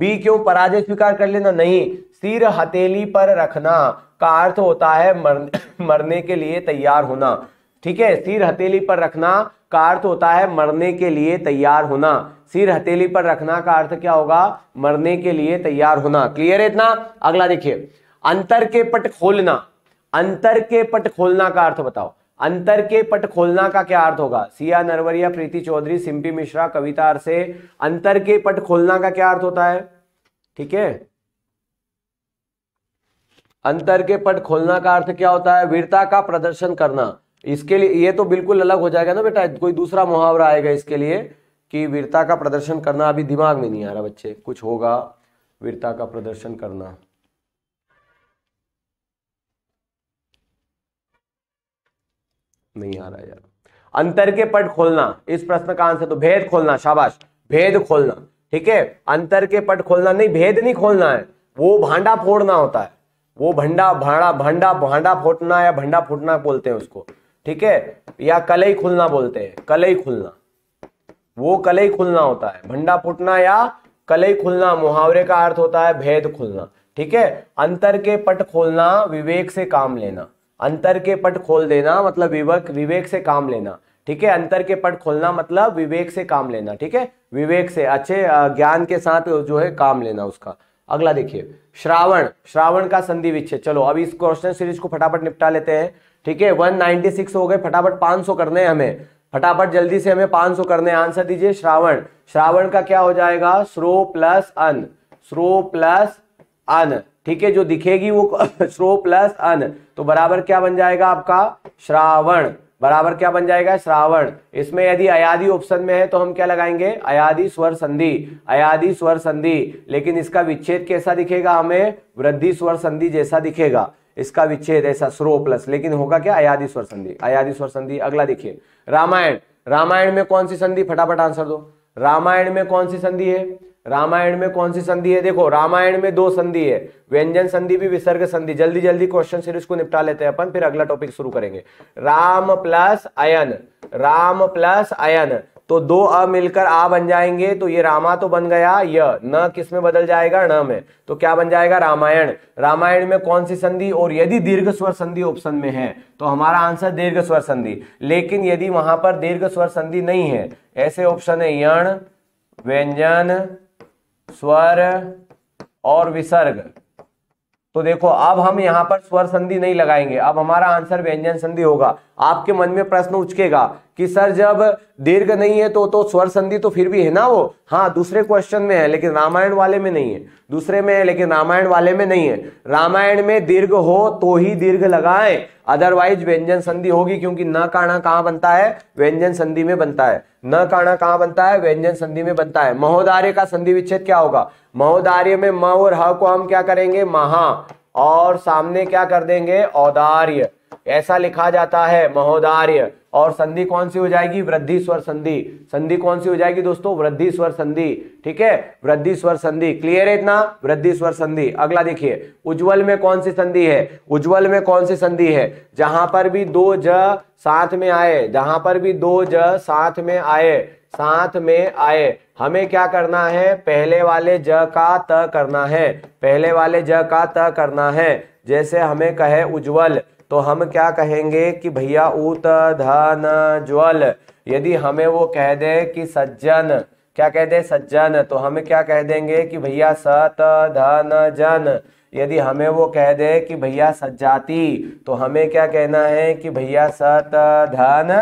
बी क्यों पराजय स्वीकार कर लेना नहीं सिर हथेली पर रखना का अर्थ होता है मर, मरने के लिए तैयार होना ठीक है सिर हथेली पर रखना का अर्थ होता है मरने के लिए तैयार होना सिर हथेली पर रखना का अर्थ क्या होगा मरने के लिए तैयार होना क्लियर है इतना अगला देखिए अंतर के पट खोलना अंतर के पट खोलना का अर्थ बताओ अंतर के पट खोलना का क्या अर्थ होगा सिया नरवरिया प्रीति चौधरी सिंपी मिश्रा कविता से अंतर के पट खोलना का क्या अर्थ होता है ठीक है अंतर के पट खोलना का अर्थ क्या होता है वीरता का प्रदर्शन करना इसके लिए ये तो बिल्कुल अलग हो जाएगा ना बेटा कोई दूसरा मुहावरा आएगा इसके लिए कि वीरता का प्रदर्शन करना अभी दिमाग में नहीं आ रहा बच्चे कुछ होगा वीरता का प्रदर्शन करना नहीं आ रहा यार अंतर के पट खोलना इस प्रश्न का आंसर तो भेद खोलना शाबाश भेद खोलना ठीक है अंतर के पट खोलना नहीं भेद नहीं खोलना है वो भांडा फोड़ना होता है वो भंडा भाड़ा भंडा भांडा फोटना या भंडा फूटना बोलते हैं उसको ठीक है या कलई खुलना बोलते हैं कलई खुलना वो कलई खुलना होता है भंडा फूटना या कलई खुलना मुहावरे का अर्थ होता है भेद खुलना ठीक है अंतर के पट खोलना विवेक से काम लेना अंतर के पट खोल देना मतलब विवेक विवेक से काम लेना ठीक है अंतर के पट खोलना मतलब विवेक से काम लेना ठीक है विवेक से अच्छे ज्ञान के साथ जो है काम लेना उसका अगला देखिए श्रावण श्रावण का संधि विच्छेद चलो अभी इस क्वेश्चन सीरीज को फटाफट निपटा लेते हैं ठीक है 196 हो गए फटाफट 500 करने हैं हमें फटाफट जल्दी से हमें 500 करने आंसर दीजिए श्रावण श्रावण का क्या हो जाएगा स्रो प्लस अन स्रो प्लस अन ठीक है जो दिखेगी वो स्रो प्लस अन तो बराबर क्या बन जाएगा आपका श्रावण बराबर क्या बन जाएगा श्रावण इसमें यदि अयादी ऑप्शन में है तो हम क्या लगाएंगे अयादी स्वर संधि अयाधि स्वर संधि लेकिन इसका विच्छेद कैसा दिखेगा हमें वृद्धि स्वर संधि जैसा दिखेगा इसका विच्छेद ऐसा स्रो प्लस लेकिन होगा क्या अयादी स्वर संधि अयादी स्वर संधि अगला देखिए रामायण रामायण में कौन सी संधि फटाफट आंसर दो रामायण में कौन सी संधि है रामायण में कौन सी संधि है देखो रामायण में दो संधि है व्यंजन संधि भी विसर्ग संधि जल्दी जल्दी क्वेश्चन सीरीज को निपटा लेते हैं अपन फिर अगला टॉपिक शुरू करेंगे राम प्लस अयन राम प्लस अयन तो दो अ मिलकर आ बन जाएंगे तो ये रामा तो बन गया य न किस में बदल जाएगा न में तो क्या बन जाएगा रामायण रामायण में कौन सी संधि और यदि दीर्घ स्वर संधि ऑप्शन में है तो हमारा आंसर दीर्घ स्वर संधि लेकिन यदि वहां पर दीर्घ स्वर संधि नहीं है ऐसे ऑप्शन है यण व्यंजन स्वर और विसर्ग तो देखो अब हम यहाँ पर स्वर संधि नहीं लगाएंगे अब हमारा आंसर व्यंजन संधि होगा आपके मन में प्रश्न उचकेगा कि सर जब दीर्घ नहीं है तो तो स्वर संधि तो फिर भी है ना वो हाँ दूसरे क्वेश्चन में है लेकिन रामायण वाले में नहीं है दूसरे में है लेकिन रामायण वाले में नहीं है रामायण में दीर्घ हो तो ही दीर्घ लगाए अदरवाइज व्यंजन संधि होगी क्योंकि न का ना कहाँ बनता है व्यंजन संधि में बनता है न काना कहां बनता है व्यंजन संधि में बनता है महोदार्य का संधि विच्छेद क्या होगा महोदार्य में म और ह को हम क्या करेंगे महा और सामने क्या कर देंगे औदार्य ऐसा लिखा जाता है महोदार्य और संधि कौन सी हो जाएगी वृद्धि स्वर संधि संधि कौन सी हो जाएगी दोस्तों वृद्धि स्वर संधि ठीक है वृद्धि स्वर संधि क्लियर है इतना वृद्धि स्वर संधि अगला देखिए उज्जवल में कौन सी संधि है उज्जवल में कौन सी संधि है जहां पर भी दो ज साथ में आए जहां पर भी दो ज साथ में आए साथ में आए हमें क्या करना है पहले वाले ज का त करना है पहले वाले ज का त करना है जैसे हमें कहे उज्जवल तो हम क्या कहेंगे कि भैया उत धन ज्वल यदि हमें वो कह दे कि सज्जन क्या कह दे सज्जन तो हम क्या कह देंगे कि भैया सत धन जन यदि हमें वो कह दे कि भैया सज्जाती तो हमें क्या कहना है कि भैया सत धन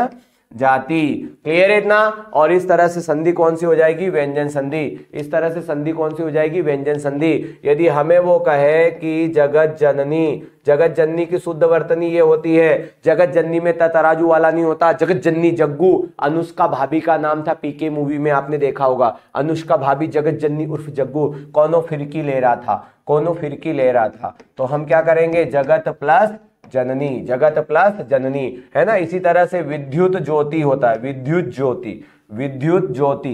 जाति क्लियर है इतना और इस तरह से संधि कौन सी हो जाएगी व्यंजन संधि इस तरह से संधि कौन सी हो जाएगी व्यंजन संधि यदि हमें वो कहे कि जगत जननी जगत जननी की शुद्ध वर्तनी ये होती है जगत जननी में तराजू वाला नहीं होता जगत जननी जग्गू अनुष्का भाभी का नाम था पीके मूवी में आपने देखा होगा अनुष्का भाभी जगत जननी उर्फ जग्गू कौनो फिरकी ले रहा था कौनो फिरकी ले रहा था तो हम क्या करेंगे जगत प्लस जननी जगत प्लस जननी है ना इसी तरह से विद्युत ज्योति होता है विद्युत ज्योति विद्युत ज्योति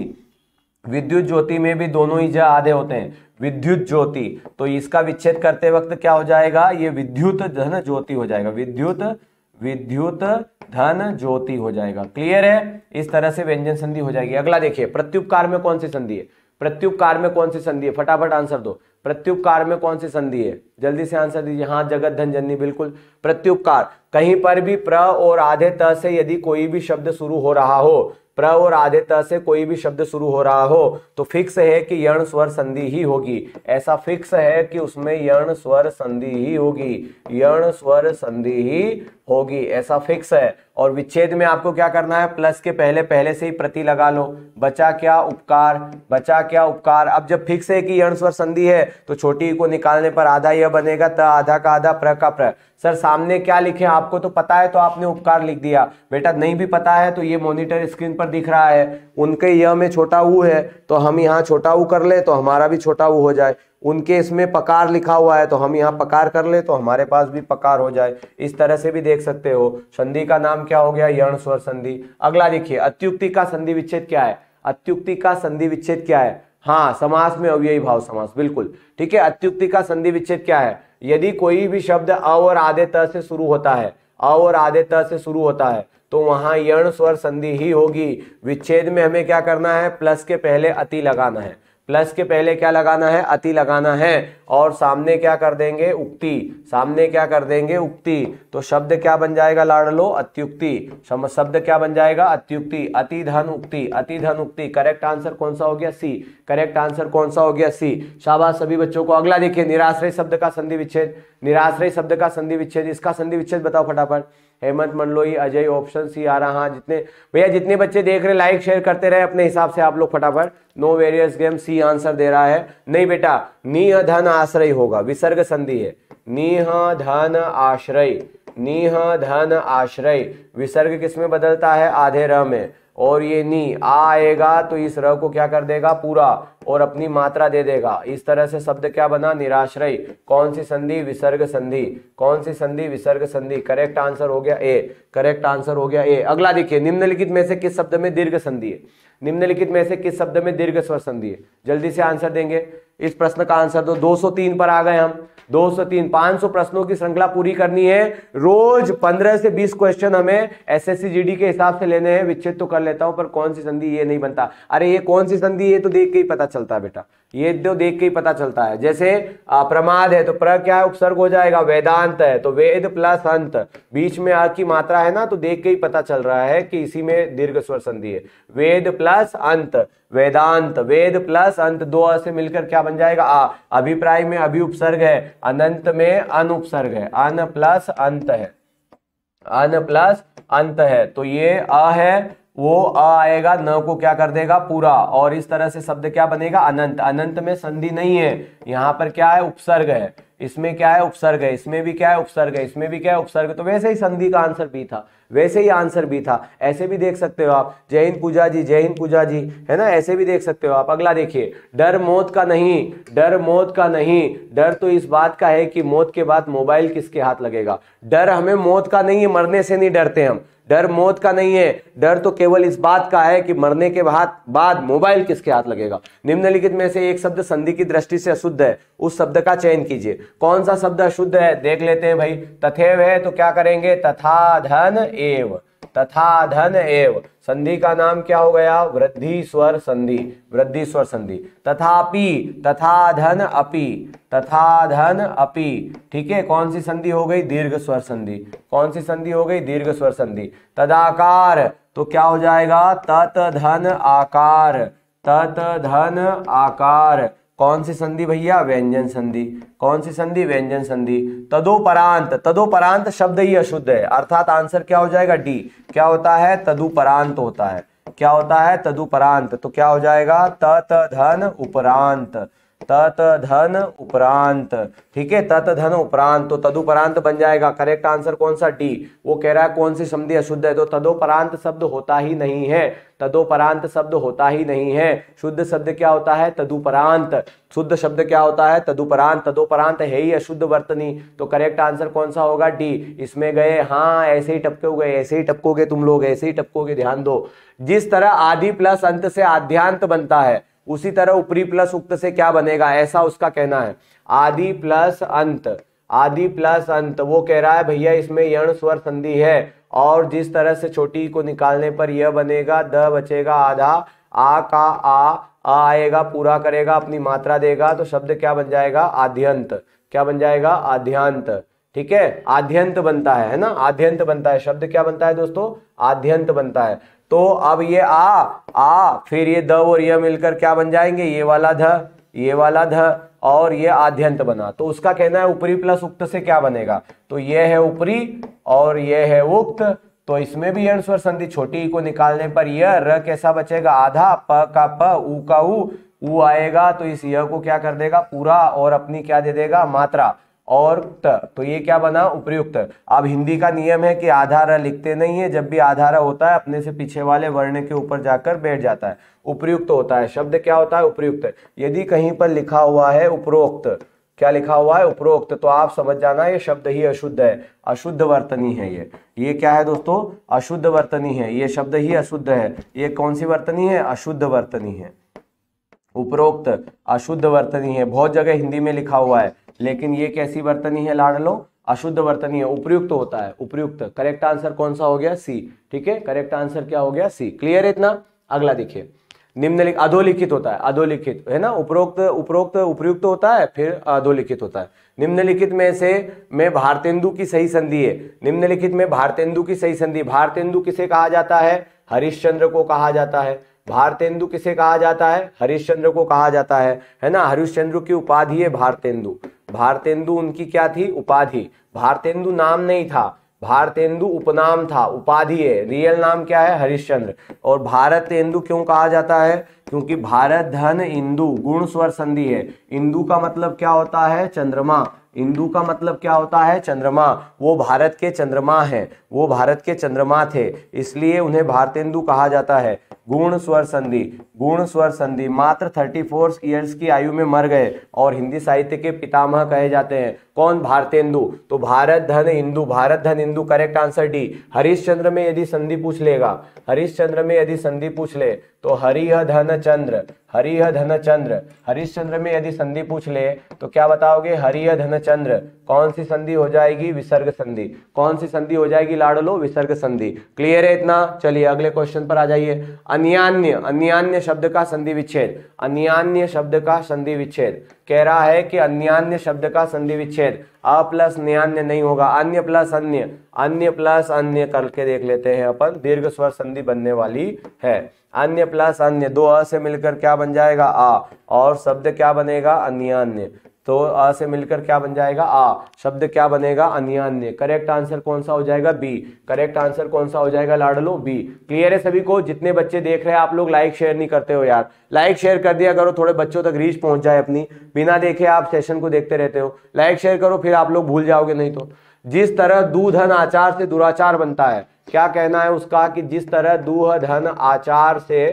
विद्युत ज्योति में भी दोनों ही ज आधे होते हैं विद्युत ज्योति तो इसका विच्छेद करते वक्त क्या हो जाएगा ये विद्युत धन ज्योति हो जाएगा विद्युत विद्युत धन ज्योति हो जाएगा क्लियर है इस तरह से व्यंजन संधि हो जाएगी अगला देखिए प्रत्युपकार में कौन सी संधि है प्रत्युपकार में कौन सी संधि है फटाफट आंसर दो प्रत्युपकार में कौन सी संधि है जल्दी से आंसर दीजिए हाँ जगत धन जननी बिल्कुल प्रत्युपकार कहीं पर भी प्र और आधे त से यदि कोई भी शब्द शुरू हो रहा हो प्र और आधे त से कोई भी शब्द शुरू हो रहा हो तो फिक्स है कि यण स्वर संधि ही होगी ऐसा फिक्स है कि उसमें यण स्वर संधि ही होगी यण स्वर संधि ही होगी ऐसा फिक्स है और विच्छेद में आपको क्या करना है प्लस के पहले पहले से ही प्रति लगा लो बचा क्या उपकार बचा क्या उपकार अब जब फिक्स है कि यणस्वर संधि है तो छोटी को निकालने पर आधा यह बनेगा त आधा का आधा प्र का प्र सर सामने क्या लिखे आपको तो पता है तो आपने उपकार लिख दिया बेटा नहीं भी पता है तो ये मोनिटर स्क्रीन पर दिख रहा है उनके यह में छोटा ऊ है तो हम यहाँ छोटा ऊ कर ले तो हमारा भी छोटा ऊ हो जाए उनके इसमें पकार लिखा हुआ है तो हम यहाँ पकार कर ले तो हमारे पास भी पकार हो जाए इस तरह से भी देख सकते हो संधि का नाम क्या हो गया यर्ण स्वर संधि अगला देखिए अत्युक्ति का संधि विच्छेद क्या है अत्युक्ति का संधि विच्छेद क्या है हाँ समास में अव्ययी भाव समास बिल्कुल ठीक है अत्युक्ति का संधि विच्छेद क्या है यदि कोई भी शब्द अ और आधे त से शुरू होता है अ और आधे त से शुरू होता है तो वहां यर्ण स्वर संधि ही होगी विच्छेद में हमें क्या करना है प्लस के पहले अति लगाना है प्लस के पहले क्या लगाना है अति लगाना है और सामने क्या कर देंगे उक्ति सामने क्या कर देंगे उक्ति तो शब्द क्या बन जाएगा लाडलो अत्युक्ति शब्द क्या बन जाएगा अत्युक्ति अति धन उक्ति अति धन उक्ति करेक्ट आंसर कौन सा हो गया सी करेक्ट आंसर कौन सा हो गया सी शाबाश सभी बच्चों को अगला देखिए निराश्रय शब्द का संधि विच्छेद निराश्रय शब्द का संधि विच्छेद इसका संधि विच्छेद बताओ फटाफट हेमंत मंडलोई अजय ऑप्शन सी आ रहा हाँ जितने भैया जितने बच्चे देख रहे लाइक शेयर करते रहे अपने हिसाब से आप लोग फटाफट no various game C answer दे रहा है नहीं बेटा निह धन आश्रय होगा विसर्ग संधि है नीह धन आश्रय नीह धन आश्रय विसर्ग किस में बदलता है आधे रह में और ये नी आ आएगा तो इस र को क्या कर देगा पूरा और अपनी मात्रा दे देगा इस तरह से शब्द क्या बना निराश्रय कौन सी संधि विसर्ग संधि कौन सी संधि विसर्ग संधि करेक्ट आंसर हो गया ए करेक्ट आंसर हो गया ए अगला देखिए निम्नलिखित में से किस शब्द में दीर्घ संधि है निम्नलिखित में से किस शब्द में दीर्घ स्वर संधि है जल्दी से आंसर देंगे इस प्रश्न का आंसर दो तीन पर आ गए हम दो सौ तीन पांच सौ प्रश्नों की श्रृंखला पूरी करनी है रोज पंद्रह से बीस क्वेश्चन हमें एस एस के हिसाब से लेने हैं विच्छेद तो कर लेता हूं पर कौन सी संधि ये नहीं बनता अरे ये कौन सी संधि ये तो देख के ही पता चलता है बेटा ये तो देख के ही पता चलता है जैसे प्रमाद है तो प्र क्या है उपसर्ग हो जाएगा वेदांत है तो वेद प्लस अंत बीच में आ की मात्रा है ना तो देख के ही पता चल रहा है कि इसी में दीर्घ स्वर संधि है वेद प्लस अंत वेदांत वेद प्लस अंत दो अ से मिलकर क्या बन जाएगा आ अभिप्राय में अभी उपसर्ग है अनंत में अन उपसर्ग है अन प्लस अंत है अन प्लस अंत है तो ये अ है वो अ आएगा न को क्या कर देगा पूरा और इस तरह से शब्द क्या बनेगा अनंत अनंत में संधि नहीं है यहाँ पर क्या है उपसर्ग है इसमें क्या है उपसर्ग है इसमें भी क्या है उपसर्ग है इसमें भी क्या है उपसर्ग तो वैसे ही संधि का आंसर भी था वैसे ही आंसर भी था ऐसे भी देख सकते हो आप जय हिंद पूजा जी जय हिंद पूजा जी है ना ऐसे भी देख सकते हो आप अगला देखिए डर मौत का नहीं डर मौत का नहीं डर तो इस बात का है कि मौत के बाद मोबाइल किसके हाथ लगेगा डर हमें मौत का नहीं है मरने से नहीं डरते हम डर मौत का नहीं है डर तो केवल इस बात का है कि मरने के बाद बाद मोबाइल किसके हाथ लगेगा निम्नलिखित में से एक शब्द संधि की दृष्टि से अशुद्ध है उस शब्द का चयन कीजिए कौन सा शब्द अशुद्ध है देख लेते हैं भाई तथेव है तो क्या करेंगे तथा धन एव तथा धन एव संधि का नाम क्या हो गया वृद्धि स्वर संधि वृद्धि स्वर संधि तथापि तथा धन अपि तथा धन अपि ठीक है कौन सी संधि हो गई दीर्घ स्वर संधि कौन सी संधि हो गई दीर्घ स्वर संधि तदाकार तो क्या हो जाएगा तत धन आकार तत धन आकार कौन सी संधि भैया व्यंजन संधि कौन सी संधि व्यंजन संधि तदुपरांत तदुपरांत शब्द ही अशुद्ध है अर्थात आंसर क्या हो जाएगा डी क्या होता है तदुपरांत होता है क्या होता है तदुपरांत तो क्या हो जाएगा त धन उपरांत तत धन उपरांत ठीक है तत धन उपरांत तो तदुपरांत बन जाएगा करेक्ट आंसर कौन सा डी वो कह रहा है कौन सी समधि अशुद्ध है तो तदोपरांत शब्द होता ही नहीं है तदोपरांत शब्द होता ही नहीं है शुद्ध शब्द क्या होता है तदुपरांत शुद्ध शब्द क्या होता है तदुपरांत तदोपरांत है ही अशुद्ध वर्तनी तो करेक्ट आंसर कौन सा होगा डी इसमें गए हाँ ऐसे ही टपकोगे ऐसे ही टपकोगे तुम लोग ऐसे ही टपकोगे ध्यान दो जिस तरह आदि प्लस अंत से आध्यांत बनता है उसी तरह ऊपरी प्लस उक्त से क्या बनेगा ऐसा उसका कहना है आदि प्लस अंत आदि प्लस अंत वो कह रहा है भैया इसमें यण स्वर संधि है और जिस तरह से छोटी को निकालने पर यह बनेगा द बचेगा आधा आ का आ आ आएगा पूरा करेगा अपनी मात्रा देगा तो शब्द क्या बन जाएगा आद्यंत क्या बन जाएगा आध्यंत ठीक है आद्यंत बनता है है ना आद्यंत बनता है शब्द क्या बनता है दोस्तों आद्यंत बनता है तो अब ये आ आ फिर ये द और ये मिलकर क्या बन जाएंगे ये वाला ध ये वाला ध और ये आद्यंत बना तो उसका कहना है ऊपरी प्लस उक्त से क्या बनेगा तो ये है ऊपरी और ये है उक्त तो इसमें भी यण स्वर संधि छोटी को निकालने पर यह र कैसा बचेगा आधा प का प ऊ का ऊ ऊ आएगा तो इस यह को क्या कर देगा पूरा और अपनी क्या दे देगा मात्रा और त तो ये क्या बना उपयुक्त अब हिंदी का नियम है कि आधार लिखते नहीं है जब भी आधार होता है अपने से पीछे वाले वर्ण के ऊपर जाकर बैठ जाता है उपयुक्त होता है शब्द क्या होता है उपयुक्त यदि कहीं पर लिखा हुआ है उपरोक्त क्या लिखा हुआ है उपरोक्त तो आप समझ जाना ये शब्द ही अशुद्ध है अशुद्ध वर्तनी है ये ये क्या है दोस्तों अशुद्ध वर्तनी है ये शब्द ही अशुद्ध है ये कौन सी वर्तनी है अशुद्ध वर्तनी है उपरोक्त अशुद्ध वर्तनी है बहुत जगह हिंदी में लिखा हुआ है लेकिन ये कैसी वर्तनी है लाडलो अशुद्ध वर्तनी है उपयुक्त होता है उपयुक्त करेक्ट आंसर कौन सा हो गया सी ठीक है करेक्ट आंसर क्या हो गया सी क्लियर है इतना अगला देखिए निम्नलिखित अधोलिखित होता है अधोलिखित है ना उपरोक्त उपरोक्त उपयुक्त होता है फिर अधोलिखित होता है निम्नलिखित में से में भारतेंदु की सही संधि है निम्नलिखित में भारतेंदु की सही संधि भारतेंदु किसे कहा जाता है हरिश्चंद्र को कहा जाता है भारतेंदु किसे कहा जाता है हरिश्चंद्र को कहा जाता है है ना हरिश्चंद्र की उपाधि है भारतेंदु भारतेंदु उनकी क्या थी उपाधि भारतेंदु नाम नहीं था भारतेंदु उपनाम था उपाधि है रियल नाम क्या है हरिश्चंद्र और भारतेंदु क्यों कहा जाता है क्योंकि भारत धन इंदु गुण स्वर संधि है इंदु का मतलब क्या होता है चंद्रमा इंदु का मतलब क्या होता है चंद्रमा वो भारत के चंद्रमा हैं वो भारत के चंद्रमा थे इसलिए उन्हें भारतेंदु कहा जाता है गुण स्वर संधि गुण स्वर संधि मात्र थर्टी फोर ईयर्स की आयु में मर गए और हिंदी साहित्य के पितामह कहे जाते हैं कौन भारतेंदु तो भारत धन हिंदु भारत धन हिंदु करेक्ट आंसर डी हरिश्चंद्र में यदि संधि पूछ लेगा हरिश्चंद्र में यदि संधि पूछ ले तो हरिह धन चंद्र हरिह धन चंद्र हरिश्चंद्र में यदि संधि पूछ ले तो क्या बताओगे हरिह धन चंद्र कौन सी संधि हो जाएगी विसर्ग संधि कौन सी संधि हो जाएगी लाडलो विसर्ग संधि क्लियर है इतना चलिए अगले क्वेश्चन पर आ जाइए अन्यान्य अन्यान्य शब्द का संधि विच्छेद अन्यान्य शब्द का संधि विच्छेद कह रहा है कि अन्यान्य शब्द का संधि विच्छेद छेद अ प्लस न्यान्य नहीं होगा अन्य प्लस अन्य अन्य प्लस अन्य करके देख लेते हैं अपन दीर्घ स्वर संधि बनने वाली है अन्य प्लस अन्य दो अ से मिलकर क्या बन जाएगा आ और शब्द क्या बनेगा अन्य अन्य तो अ से मिलकर क्या बन जाएगा आ शब्द क्या बनेगा अन्यान्य करेक्ट आंसर कौन सा हो जाएगा बी करेक्ट आंसर कौन सा हो जाएगा लाडलो बी क्लियर है सभी को जितने बच्चे देख रहे हैं आप लोग लाइक शेयर नहीं करते हो यार लाइक शेयर कर दिया करो थोड़े बच्चों तक रीच पहुंच जाए अपनी बिना देखे आप सेशन को देखते रहते हो लाइक शेयर करो फिर आप लोग भूल जाओगे नहीं तो जिस तरह दूधन आचार से दुराचार बनता है क्या कहना है उसका कि जिस तरह धन आचार से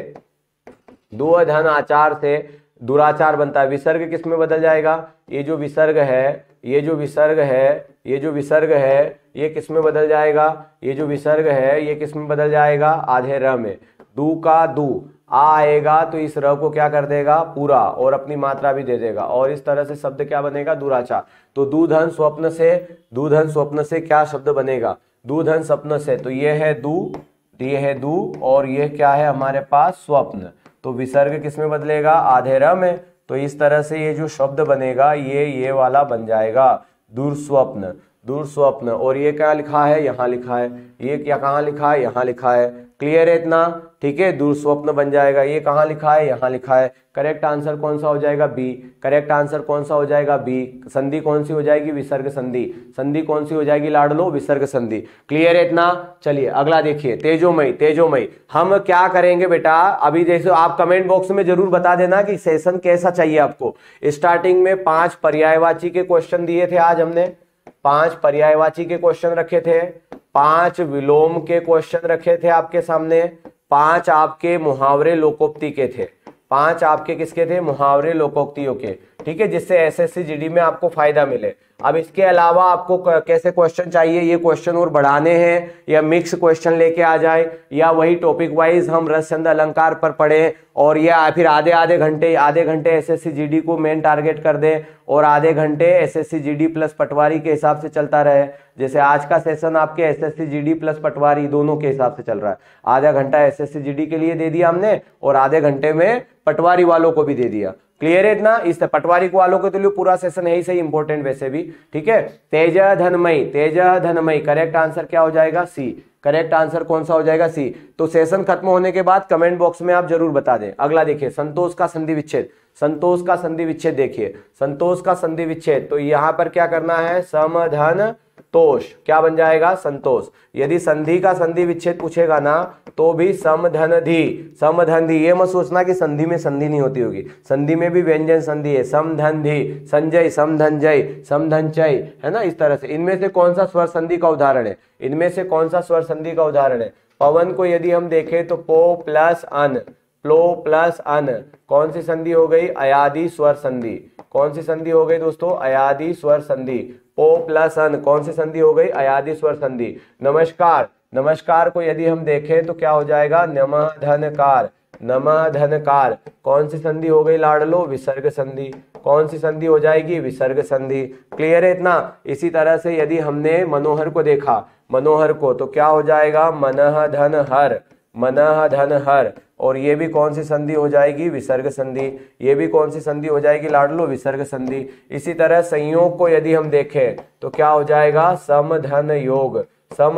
धन आचार से दुराचार बनता है विसर्ग किस में बदल जाएगा ये जो विसर्ग है ये जो विसर्ग है ये जो विसर्ग है ये किस में बदल जाएगा ये जो विसर्ग है ये किस में बदल जाएगा आधे र में दू का दू आ आएगा तो इस र को क्या कर देगा पूरा और अपनी मात्रा भी दे देगा और इस तरह से शब्द क्या बनेगा दुराचार तो दूधन स्वप्न से दूधन स्वप्न से क्या शब्द बनेगा दूधन स्वप्न से तो ये है दू ये है दू और ये क्या है हमारे पास स्वप्न तो विसर्ग किस में बदलेगा आधेरा में तो इस तरह से ये जो शब्द बनेगा ये ये वाला बन जाएगा दुर्स्वप्न दुर्स्वप्न और ये क्या लिखा है यहाँ लिखा है ये क्या कहाँ लिखा है यहाँ लिखा है क्लियर है इतना ठीक है दूर स्वप्न बन जाएगा ये कहाँ लिखा है यहाँ लिखा है करेक्ट आंसर कौन सा हो जाएगा बी करेक्ट आंसर कौन सा हो जाएगा बी संधि कौन सी हो जाएगी विसर्ग संधि संधि कौन सी हो जाएगी लाडलो विसर्ग संधि क्लियर है इतना चलिए अगला देखिए तेजोमय तेजोमय हम क्या करेंगे बेटा अभी जैसे आप कमेंट बॉक्स में जरूर बता देना कि सेशन कैसा चाहिए आपको स्टार्टिंग में पांच पर्यायवाची के क्वेश्चन दिए थे आज हमने पांच पर्यायवाची के क्वेश्चन रखे थे पांच विलोम के क्वेश्चन रखे थे आपके सामने पांच आपके मुहावरे लोकोक्ति के थे पांच आपके किसके थे मुहावरे लोकोक्तियों के ठीक है जिससे एसएससी जीडी में आपको फायदा मिले अब इसके अलावा आपको कैसे क्वेश्चन चाहिए ये क्वेश्चन और बढ़ाने हैं या मिक्स क्वेश्चन लेके आ जाए या वही टॉपिक वाइज हम रसचंद अलंकार पर पढ़े और या फिर आधे आधे घंटे आधे घंटे एसएससी जीडी को मेन टारगेट कर दे और आधे घंटे एसएससी जीडी प्लस पटवारी के हिसाब से चलता रहे जैसे आज का सेशन आपके एसएससी जीडी प्लस पटवारी दोनों के हिसाब से चल रहा है आधा घंटा एसएससी जीडी के लिए दे दिया हमने और आधे घंटे में पटवारी वालों को भी दे दिया क्लियर है इतना इस पटवारी को वालों के तो लिए पूरा सेशन यही सही इंपोर्टेंट वैसे भी ठीक है तेज धनमय तेज धनमय करेक्ट आंसर क्या हो जाएगा सी करेक्ट आंसर कौन सा हो जाएगा सी तो सेशन खत्म होने के बाद कमेंट बॉक्स में आप जरूर बता दें अगला देखिए संतोष का संधि विच्छेद संतोष का संधि विच्छेद देखिए संतोष का संधि विच्छेद तो यहां पर क्या करना है समधन तोष क्या बन जाएगा संतोष यदि संधि का संधि विच्छेद पूछेगा ना तो भी समधनधि समधनधि ये मत सोचना कि संधि में संधि नहीं होती होगी संधि में भी व्यंजन संधि है समधनधि संजय समधनजय समधनचय है ना इस तरह से इनमें से कौन सा स्वर संधि का उदाहरण है इनमें से कौन सा स्वर संधि का उदाहरण है पवन को यदि हम देखें तो पो प्लस अन प्लो प्लस अन कौन सी संधि हो गई अयाधि स्वर संधि कौन सी संधि हो गई दोस्तों अयाधि स्वर संधि पो प्लस अन कौन सी संधि हो गई अयाधि स्वर संधि नमस्कार नमस्कार को यदि हम देखें तो क्या हो जाएगा नम धनकार नम धनकार कौन सी संधि हो गई लाडलो विसर्ग संधि कौन सी संधि हो जाएगी विसर्ग संधि क्लियर है इतना इसी तरह से यदि हमने मनोहर को देखा मनोहर को तो क्या हो जाएगा मनह धन हर मना धन हर और ये भी कौन सी संधि हो जाएगी विसर्ग संधि ये भी कौन सी संधि हो जाएगी लाडलो विसर्ग संधि इसी तरह संयोग को यदि हम देखें तो क्या हो जाएगा धन योग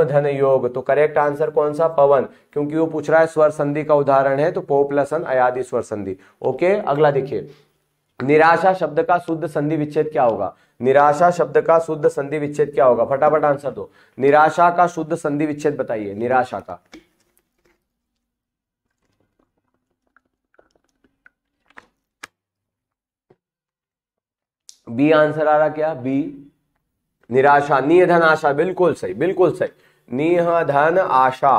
धन योग तो करेक्ट आंसर कौन सा पवन क्योंकि वो पूछ रहा है स्वर संधि का उदाहरण है तो पो प्लस अयादि स्वर संधि ओके अगला देखिए निराशा शब्द का शुद्ध संधि विच्छेद क्या होगा निराशा शब्द का शुद्ध संधि विच्छेद क्या होगा फटाफट आंसर दो निराशा का शुद्ध संधि विच्छेद बताइए निराशा का बी आंसर आ रहा क्या बी निराशा निह धन आशा बिल्कुल सही बिल्कुल सही निह धन आशा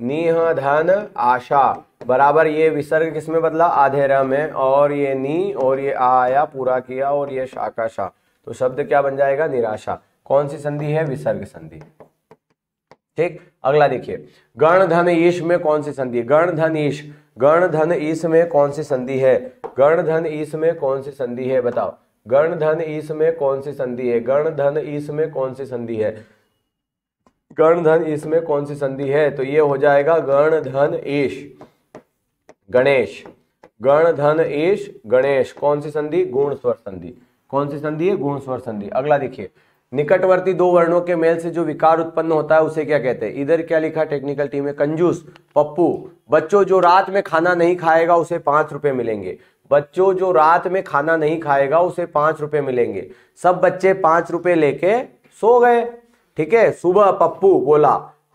निह धन आशा बराबर ये विसर्ग किसमें बदला आधे र में और ये नी और ये आ आया पूरा किया और ये शाखा शाह तो शब्द क्या बन जाएगा निराशा कौन सी संधि है विसर्ग संधि ठीक अगला देखिए गण धन ईश में कौन सी संधि गण धन ईश गण धन ईश में कौन सी संधि है गण धन ईश में कौन सी संधि है बताओ गण धन ईस में कौन सी संधि है गण धन ईस में कौन सी संधि है गण धन ईस में कौन सी संधि है तो ये हो जाएगा गण धन ईश गणेश गण धन ईश गणेश कौन सी संधि गुण स्वर संधि कौन सी संधि है गुण स्वर संधि अगला देखिए निकटवर्ती दो वर्णों के मेल से जो विकार उत्पन्न होता है उसे क्या कहते हैं इधर क्या लिखा टेक्निकल टीम में कंजूस पप्पू बच्चों जो रात में खाना नहीं खाएगा उसे पांच रुपए मिलेंगे बच्चों जो रात में खाना नहीं खाएगा उसे पांच रुपए मिलेंगे सब बच्चे पांच रुपए लेके सो गए ठीक है सुबह पप्पू बोला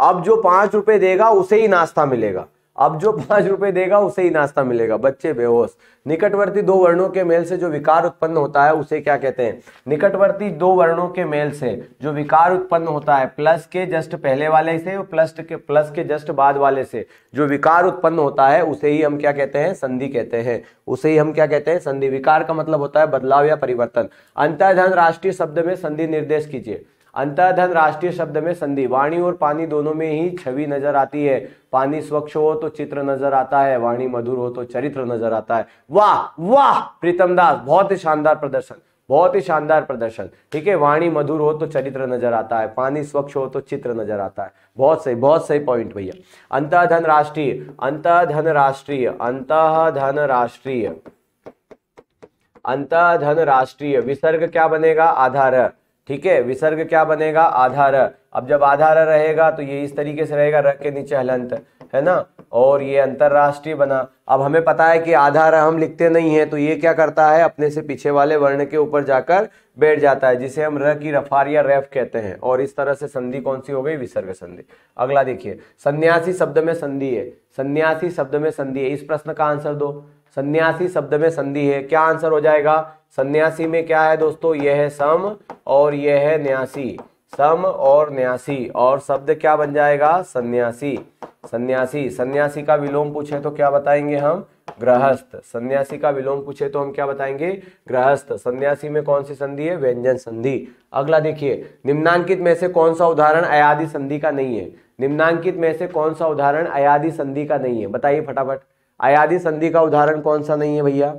अब जो पांच रुपए देगा उसे ही नाश्ता मिलेगा अब जो पांच रुपए देगा उसे ही नाश्ता मिलेगा बच्चे बेहोश निकटवर्ती दो वर्णों के मेल से जो विकार उत्पन्न होता है उसे क्या कहते हैं निकटवर्ती दो वर्णों के मेल से जो विकार उत्पन्न होता है प्लस के जस्ट पहले वाले से और प्लस के प्लस के जस्ट बाद वाले से जो विकार उत्पन्न होता है उसे ही हम क्या कहते हैं संधि कहते हैं उसे ही हम क्या कहते हैं संधि विकार का मतलब होता है बदलाव या परिवर्तन अंतर्धन राष्ट्रीय शब्द में संधि निर्देश कीजिए अंतर्धन राष्ट्रीय शब्द में संधि वाणी और पानी दोनों में ही छवि नजर आती है पानी स्वच्छ हो तो चित्र नजर आता है वाणी मधुर हो तो चरित्र नजर आता है वाह वाह प्रीतम दास बहुत ही शानदार प्रदर्शन बहुत ही शानदार प्रदर्शन ठीक है वाणी मधुर हो तो चरित्र नजर आता है पानी स्वच्छ हो तो चित्र नजर आता है बहुत सही बहुत सही पॉइंट भैया धन राष्ट्रीय अंत धन राष्ट्रीय अंत धन राष्ट्रीय अंत धन राष्ट्रीय विसर्ग क्या बनेगा आधार ठीक है विसर्ग क्या बनेगा आधार अब जब आधार रहेगा तो ये इस तरीके से रहेगा रख के नीचे हलंत है ना और ये अंतरराष्ट्रीय बना अब हमें पता है कि आधार हम लिखते नहीं है तो ये क्या करता है अपने से पीछे वाले वर्ण के ऊपर जाकर बैठ जाता है जिसे हम र की रफार या रेफ कहते हैं और इस तरह से संधि कौन सी हो गई विसर्ग संधि अगला देखिए सन्यासी शब्द में संधि है सन्यासी शब्द में संधि है इस प्रश्न का आंसर दो सन्यासी शब्द में संधि है क्या आंसर हो जाएगा सन्यासी में क्या है दोस्तों यह है सम और यह है न्यासी सम और न्यासी और शब्द क्या बन जाएगा सन्यासी सन्यासी सन्यासी का विलोम पूछे तो क्या बताएंगे हम ग्रहस्थ सन्यासी का विलोम पूछे तो हम क्या बताएंगे ग्रहस्थ सन्यासी में कौन सी संधि है व्यंजन संधि अगला देखिए निम्नांकित में से कौन सा उदाहरण अयादि संधि का नहीं है निम्नांकित में से कौन सा उदाहरण अयादि संधि का नहीं है बताइए फटाफट अयाधि संधि का उदाहरण कौन सा नहीं है भैया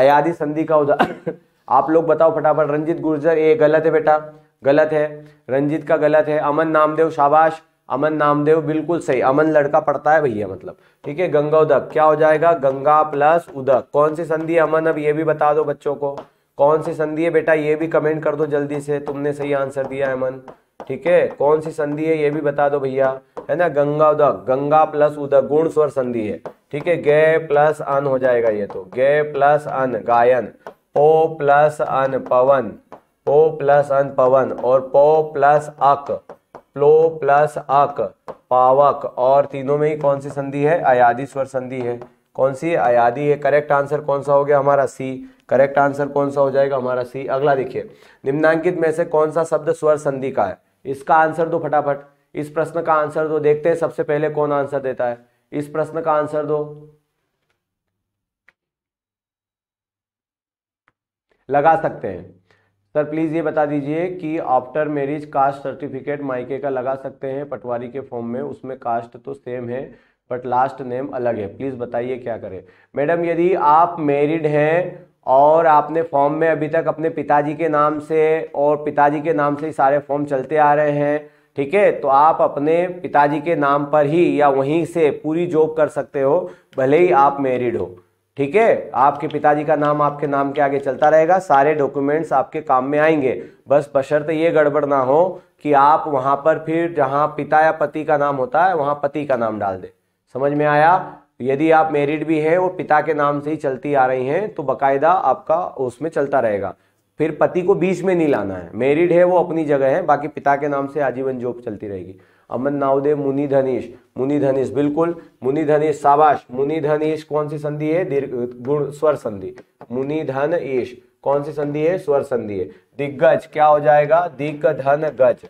अयाधी संधि का उदाहरण आप लोग बताओ फटाफट रंजित गुर्जर ये गलत है बेटा गलत है रंजित का गलत है अमन नामदेव शाबाश अमन नामदेव बिल्कुल सही अमन लड़का पड़ता है भैया मतलब ठीक है गंगा उदक क्या हो जाएगा गंगा प्लस उदक कौन सी संधि है अमन अब ये भी बता दो बच्चों को कौन सी संधि है बेटा ये भी कमेंट कर दो जल्दी से तुमने सही आंसर दिया है अमन ठीक है कौन सी संधि है ये भी बता दो भैया है ना गंगा उदक गंगा प्लस उदक गुण स्वर संधि है ठीक है गे प्लस अन हो जाएगा ये तो गे प्लस अन गायन ओ प्लस अन पवन ओ प्लस अन पवन और पो प्लस अक प्लो प्लस अक पावक और तीनों में ही कौन सी संधि है अयादी स्वर संधि है कौन सी अयादी है करेक्ट आंसर कौन सा हो गया हमारा सी करेक्ट आंसर कौन सा हो जाएगा हमारा सी अगला देखिए निम्नांकित में से कौन सा शब्द स्वर संधि का है इसका आंसर दो फटाफट इस प्रश्न का आंसर दो देखते हैं सबसे पहले कौन आंसर देता है इस प्रश्न का आंसर दो लगा सकते हैं सर प्लीज़ ये बता दीजिए कि आफ्टर मैरिज कास्ट सर्टिफिकेट माइके का लगा सकते हैं पटवारी के फॉर्म में उसमें कास्ट तो सेम है बट लास्ट नेम अलग है प्लीज़ बताइए क्या करें मैडम यदि आप मैरिड हैं और आपने फॉर्म में अभी तक अपने पिताजी के नाम से और पिताजी के नाम से ही सारे फॉर्म चलते आ रहे हैं ठीक है तो आप अपने पिताजी के नाम पर ही या वहीं से पूरी जॉब कर सकते हो भले ही आप मैरिड हो ठीक है आपके पिताजी का नाम आपके नाम के आगे चलता रहेगा सारे डॉक्यूमेंट्स आपके काम में आएंगे बस बशर्त ये गड़बड़ ना हो कि आप वहां पर फिर जहां पिता या पति का नाम होता है वहां पति का नाम डाल दे समझ में आया यदि आप मेरिड भी हैं और पिता के नाम से ही चलती आ रही हैं तो बकायदा आपका उसमें चलता रहेगा फिर पति को बीच में नहीं लाना है मेरिड है वो अपनी जगह है बाकी पिता के नाम से आजीवन जॉब चलती रहेगी अमन नावदेव मुनि धनीश मुनि धनीश बिल्कुल मुनि धनीश साबाश मुनि धनीश कौन सी संधि है दीर्घ गुण स्वर संधि मुनि धन ईश कौन सी संधि है स्वर संधि है दिग्गज क्या हो जाएगा दिक धन गज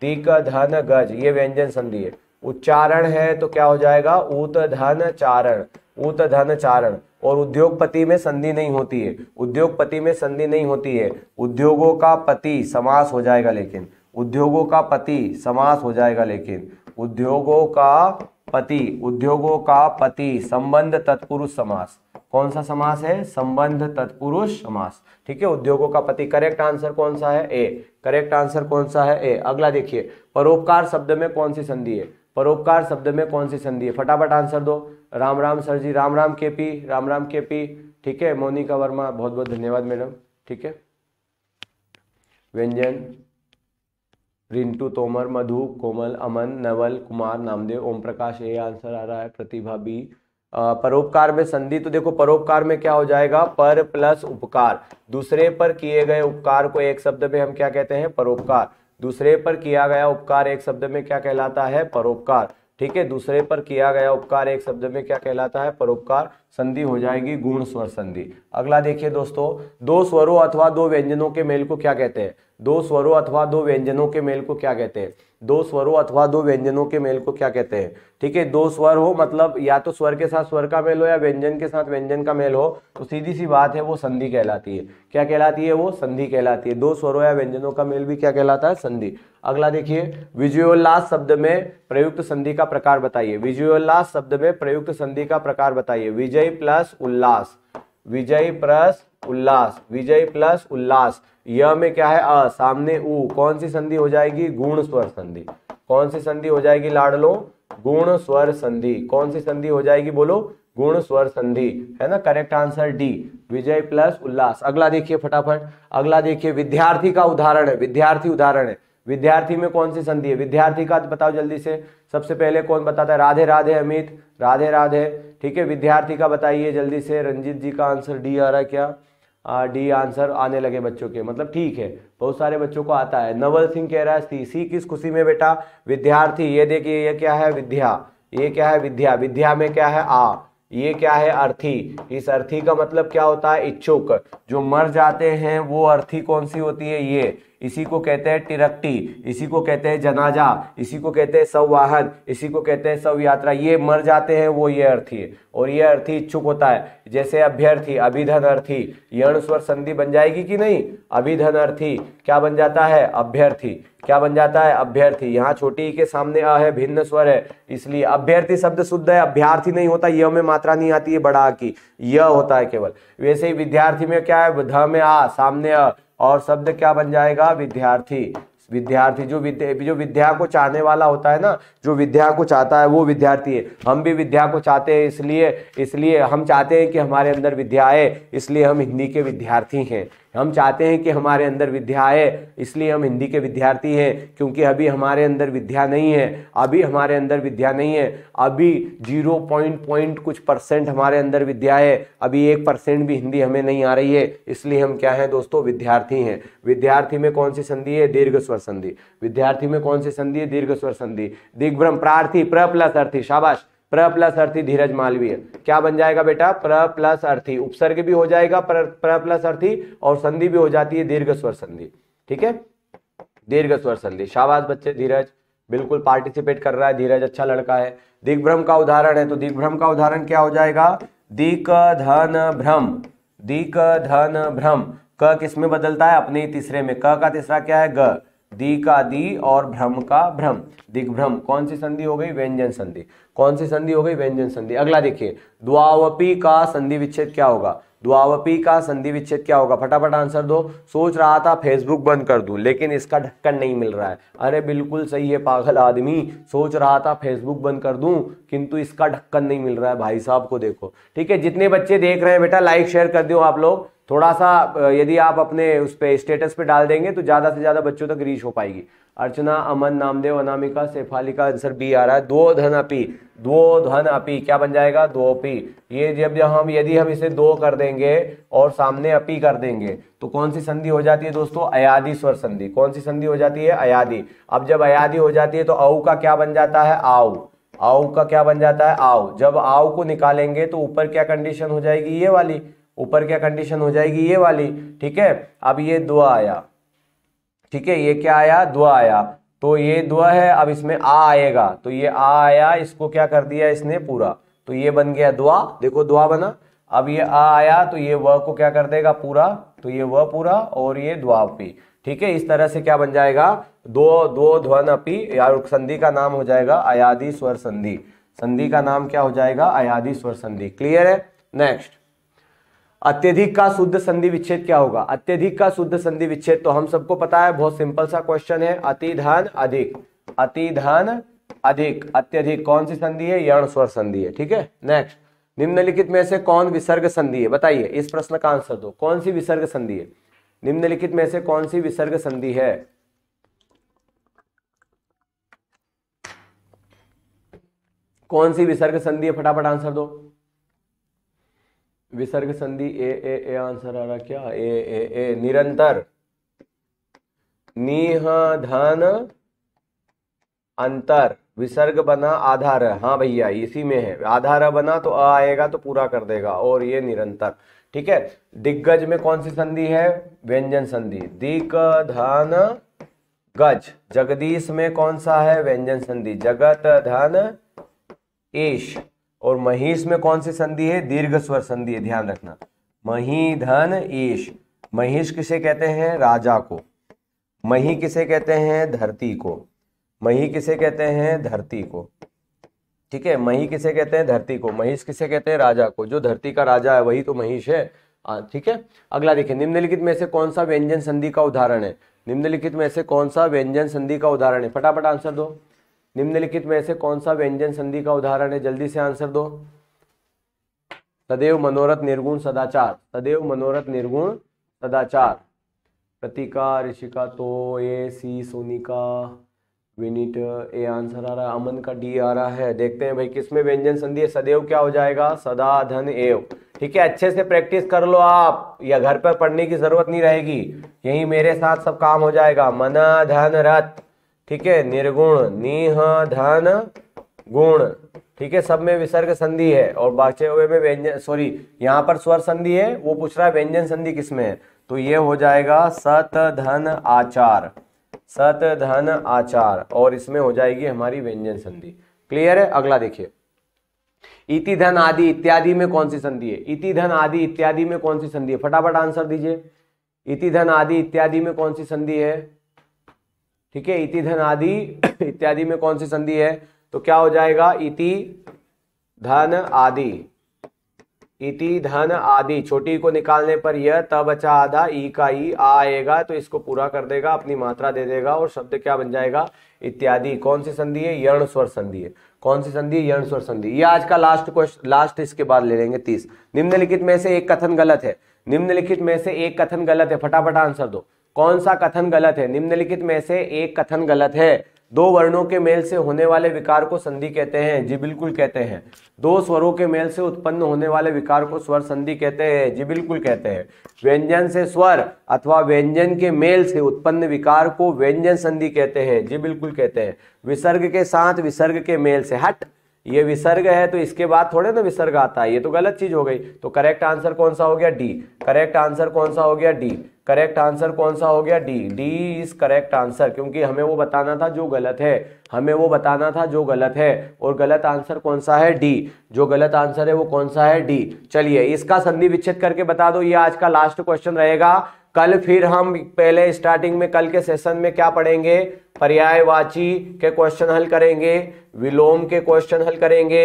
दिक धन गज ये व्यंजन संधि है उच्चारण है तो क्या हो जाएगा उत धन चारण उत धन चारण और उद्योगपति में संधि नहीं होती है उद्योगपति में संधि नहीं होती है उद्योगों का पति समास हो जाएगा लेकिन उद्योगों का पति समास हो जाएगा लेकिन उद्योगों का पति उद्योगों का पति संबंध तत्पुरुष समास कौन सा समास है संबंध तत्पुरुष समास ठीक है उद्योगों का पति करेक्ट आंसर कौन सा है ए करेक्ट आंसर कौन सा है ए अगला देखिए परोपकार शब्द में कौन सी संधि है परोपकार शब्द में कौन सी संधि है फटाफट आंसर दो राम राम सर जी राम राम के पी राम राम के पी ठीक है मोनिका वर्मा बहुत बहुत धन्यवाद मैडम ठीक है व्यंजन रिंटू तोमर मधु कोमल अमन नवल कुमार नामदेव ओम प्रकाश ए आंसर आ रहा है प्रतिभा बी परोपकार में संधि तो देखो परोपकार में क्या हो जाएगा पर प्लस उपकार दूसरे पर किए गए उपकार को एक शब्द में हम क्या कहते हैं परोपकार दूसरे पर किया गया उपकार एक शब्द में क्या कहलाता है परोपकार ठीक है दूसरे पर किया गया उपकार एक शब्द में क्या कहलाता है परोपकार संधि हो जाएगी गुण स्वर संधि अगला देखिए दोस्तों दो स्वरों अथवा दो व्यंजनों के मेल को क्या कहते हैं दो स्वरों अथवा दो व्यंजनों के मेल को क्या कहते हैं दो स्वरों अथवा दो व्यंजनों के मेल को क्या कहते हैं ठीक है दो स्वर हो मतलब या तो स्वर के साथ स्वर का मेल हो या व्यंजन के साथ व्यंजन का मेल हो तो सीधी सी बात है वो संधि कहलाती है क्या कहलाती है वो संधि कहलाती है दो स्वरों या व्यंजनों का मेल भी क्या कहलाता है संधि अगला देखिए विजयोल्लास शब्द में प्रयुक्त संधि का प्रकार बताइए विजयोल्लास शब्द में प्रयुक्त संधि का प्रकार बताइए विजय प्लस उल्लास विजय प्लस उल्लास विजय प्लस उल्लास य में क्या है अ सामने उ कौन सी संधि हो जाएगी गुण स्वर संधि कौन सी संधि हो जाएगी लाडलो गुण स्वर संधि कौन सी संधि हो जाएगी बोलो गुण स्वर संधि है ना करेक्ट आंसर डी विजय प्लस उल्लास अगला देखिए फटाफट अगला देखिए विद्यार्थी का उदाहरण है विद्यार्थी उदाहरण है विद्यार्थी में कौन सी संधि है विद्यार्थी का बताओ जल्दी से सबसे पहले कौन बताता है राधे राधे अमित राधे राधे ठीक है विद्यार्थी का बताइए जल्दी से रंजीत जी का आंसर डी आ रहा है क्या डी आंसर आने लगे बच्चों के मतलब ठीक है बहुत सारे बच्चों को आता है नवल सिंह कह रहा है सी सी किस खुशी में बेटा विद्यार्थी ये देखिए ये क्या है विद्या ये क्या है विद्या विद्या में क्या है आ ये क्या है अर्थी इस अर्थी का मतलब क्या होता है इच्छुक जो मर जाते हैं वो अर्थी कौन सी होती है ये इसी को कहते हैं टिरक्टी इसी को कहते हैं जनाजा इसी को कहते हैं सव वाहन इसी को कहते हैं सव यात्रा ये मर जाते हैं वो ये अर्थी है और ये अर्थी इच्छुक होता है जैसे अभ्यर्थी अभिधन अर्थी यण स्वर संधि बन जाएगी कि नहीं अभिधन अर्थी क्या बन जाता है अभ्यर्थी क्या बन जाता है अभ्यर्थी यहाँ छोटी के सामने अ है भिन्न स्वर है इसलिए अभ्यर्थी शब्द शुद्ध है अभ्यार्थी नहीं होता य में मात्रा नहीं आती है बड़ा की य होता है केवल वैसे ही विद्यार्थी में क्या है ध में आ सामने अ और शब्द क्या बन जाएगा विद्यार्थी विद्यार्थी जो विद्या जो विद्या को चाहने वाला होता है ना जो विद्या को चाहता है वो विद्यार्थी है हम भी विद्या को चाहते हैं इसलिए इसलिए हम चाहते हैं कि हमारे अंदर विद्या आए इसलिए हम हिंदी के विद्यार्थी हैं हम चाहते हैं कि हमारे अंदर विद्या आए इसलिए हम हिंदी के विद्यार्थी हैं क्योंकि अभी हमारे अंदर विद्या नहीं है अभी हमारे अंदर विद्या नहीं है अभी जीरो पॉइंट पॉइंट कुछ परसेंट हमारे अंदर विद्या है अभी एक परसेंट भी हिंदी हमें नहीं आ रही है इसलिए हम क्या हैं दोस्तों विद्यार्थी हैं विद्यार्थी में कौन सी संधि है दीर्घ स्वर संधि विद्यार्थी में कौन सी संधि है दीर्घ स्वर संधि दिग्भ्रम प्रार्थी प्र प्लस अर्थी शाबाश प्र प्लस अर्थी धीरज मालवीय क्या बन जाएगा बेटा प्र प्लस अर्थी उपसर्ग भी हो जाएगा प्र, प्र प्लस अर्थी और संधि भी हो जाती है दीर्घ स्वर संधि ठीक है दीर्घ स्वर संधि शाबाश बच्चे धीरज बिल्कुल पार्टिसिपेट कर रहा है धीरज अच्छा लड़का है दिग्भ्रम का उदाहरण है तो दिग्भ्रम का उदाहरण क्या हो जाएगा दिक धन भ्रम दिक धन भ्रम क किसमें बदलता है अपने तीसरे में क का तीसरा क्या है ग दी का दी और भ्रम का भ्रम दिग्भ्रम कौन सी संधि हो गई व्यंजन संधि कौन सी संधि हो गई व्यंजन संधि अगला देखिए द्वावपी का संधि विच्छेद क्या होगा द्वावपी का संधि विच्छेद क्या होगा फटाफट आंसर दो सोच रहा था फेसबुक बंद कर दूं लेकिन इसका ढक्कन नहीं मिल रहा है अरे बिल्कुल सही है पागल आदमी सोच रहा था फेसबुक बंद कर दूं किंतु इसका ढक्कन नहीं मिल रहा है भाई साहब को देखो ठीक है जितने बच्चे देख रहे हैं बेटा लाइक शेयर कर दो आप लोग थोड़ा सा यदि आप अपने उस पर स्टेटस पे डाल देंगे तो ज़्यादा से ज़्यादा बच्चों तक रीच हो पाएगी अर्चना अमन नामदेव अनामिका सेफाली का आंसर बी आ रहा है दो धन अपी दो धन अपी क्या बन जाएगा दो अपी ये जब जब हम यदि हम इसे दो कर देंगे और सामने अपी कर देंगे तो कौन सी संधि हो जाती है दोस्तों अयादी स्वर संधि कौन सी संधि हो जाती है अयादी अब जब अयादी हो जाती है तो औ का क्या बन जाता है आउ आऊ का क्या बन जाता है आउ जब आउ को निकालेंगे तो ऊपर क्या कंडीशन हो जाएगी ये वाली ऊपर क्या कंडीशन हो जाएगी ये वाली ठीक है अब ये दुआ आया ठीक है ये क्या आया दुआ आया तो ये दुआ है अब इसमें आ आएगा तो ये आ आया इसको क्या कर दिया इसने पूरा तो ये बन गया दुआ देखो दुआ बना अब ये आ आया तो ये व को क्या कर देगा पूरा तो ये व पूरा और ये दुआ पी ठीक है इस तरह से क्या बन जाएगा दो दो ध्वन अपी या संधि का नाम हो जाएगा अयाधि स्वर संधि संधि का नाम क्या हो जाएगा अयाधि स्वर संधि क्लियर है नेक्स्ट अत्यधिक का शुद्ध संधि विच्छेद क्या होगा अत्यधिक का शुद्ध संधि विच्छेद तो हम सबको पता है बहुत सिंपल सा क्वेश्चन है धन अधिक धन अधिक अत्यधिक कौन सी संधि है यण स्वर संधि है ठीक है नेक्स्ट निम्नलिखित में से कौन विसर्ग संधि है बताइए इस प्रश्न का आंसर दो कौन सी विसर्ग संधि है निम्नलिखित में से कौन सी विसर्ग संधि है कौन सी विसर्ग संधि है फटाफट आंसर दो विसर्ग संधि ए ए ए आंसर आ रहा क्या ए ए ए निरंतर निह धन अंतर विसर्ग बना आधार हाँ भैया इसी में है आधार बना तो आ आएगा तो पूरा कर देगा और ये निरंतर ठीक है दिग्गज में कौन सी संधि है व्यंजन संधि दिग धन गज जगदीश में कौन सा है व्यंजन संधि जगत धन ईश और महेश में कौन सी संधि है दीर्घ स्वर संधि है ध्यान रखना मही धन ईश महीश किसे कहते हैं राजा को मही किसे कहते हैं धरती को मही किसे कहते हैं धरती को ठीक है मही किसे कहते हैं धरती को महेश किसे कहते हैं राजा को जो धरती का राजा है वही तो महीश है ठीक है अगला देखिए निम्नलिखित में से कौन सा व्यंजन संधि का उदाहरण है निम्नलिखित में से कौन सा व्यंजन संधि का उदाहरण है फटाफट आंसर दो निम्नलिखित में से कौन सा व्यंजन संधि का उदाहरण है जल्दी से आंसर दो सदैव मनोरथ निर्गुण सदाचार सदैव मनोरथ निर्गुण सदाचार प्रतीका ऋषिका तो ए सी सोनिका विनीट ए आंसर आ रहा है अमन का डी आ रहा है देखते हैं भाई किसमें व्यंजन संधि है सदैव क्या हो जाएगा सदा धन एव ठीक है अच्छे से प्रैक्टिस कर लो आप या घर पर पढ़ने की जरूरत नहीं रहेगी यही मेरे साथ सब काम हो जाएगा मना धन रथ ठीक है निर्गुण निह धन गुण ठीक है सब में विसर्ग संधि है और बाचे हुए में व्यंजन सॉरी यहाँ पर स्वर संधि है वो पूछ रहा है व्यंजन संधि किसमें है तो ये हो जाएगा सत धन आचार सत धन आचार और इसमें हो जाएगी हमारी व्यंजन संधि क्लियर है अगला देखिए इति धन आदि इत्यादि में कौन सी संधि है इति धन आदि इत्यादि में कौन सी संधि है फटाफट आंसर दीजिए इति धन आदि इत्यादि में कौन सी संधि है ठीक है इति धन आदि इत्यादि में कौन सी संधि है तो क्या हो जाएगा इति धन आदि इति धन आदि छोटी को निकालने पर यह त बचा आधा ई का ई आएगा तो इसको पूरा कर देगा अपनी मात्रा दे देगा और शब्द क्या बन जाएगा इत्यादि कौन सी संधि है यर्ण स्वर संधि है कौन सी संधि है यर्ण स्वर संधि ये आज का लास्ट क्वेश्चन लास्ट इसके बाद ले लेंगे तीस निम्नलिखित में से एक कथन गलत है निम्नलिखित में से एक कथन गलत है फटाफट आंसर दो कौन सा कथन गलत है निम्नलिखित में से एक कथन गलत है दो वर्णों के मेल से होने वाले विकार को संधि कहते हैं जी बिल्कुल कहते हैं दो स्वरों के मेल से उत्पन्न होने वाले विकार को स्वर संधि कहते हैं जी बिल्कुल कहते हैं व्यंजन से स्वर अथवा व्यंजन के मेल से उत्पन्न विकार को व्यंजन संधि कहते हैं जी बिल्कुल कहते हैं विसर्ग के साथ विसर्ग के मेल से हट ये विसर्ग है तो इसके बाद थोड़े ना विसर्ग आता है ये तो गलत चीज हो गई तो करेक्ट आंसर कौन सा हो गया डी करेक्ट आंसर कौन सा हो गया डी करेक्ट आंसर कौन सा हो गया D D is correct answer क्योंकि हमें वो बताना था जो गलत है हमें वो बताना था जो गलत है और गलत आंसर कौन सा है डी जो गलत आंसर है वो कौन सा है डी चलिए इसका संधि विच्छेद करके बता दो ये आज का लास्ट क्वेश्चन रहेगा कल फिर हम पहले स्टार्टिंग में कल के सेशन में क्या पढ़ेंगे पर्यायवाची के क्वेश्चन हल करेंगे विलोम के क्वेश्चन हल करेंगे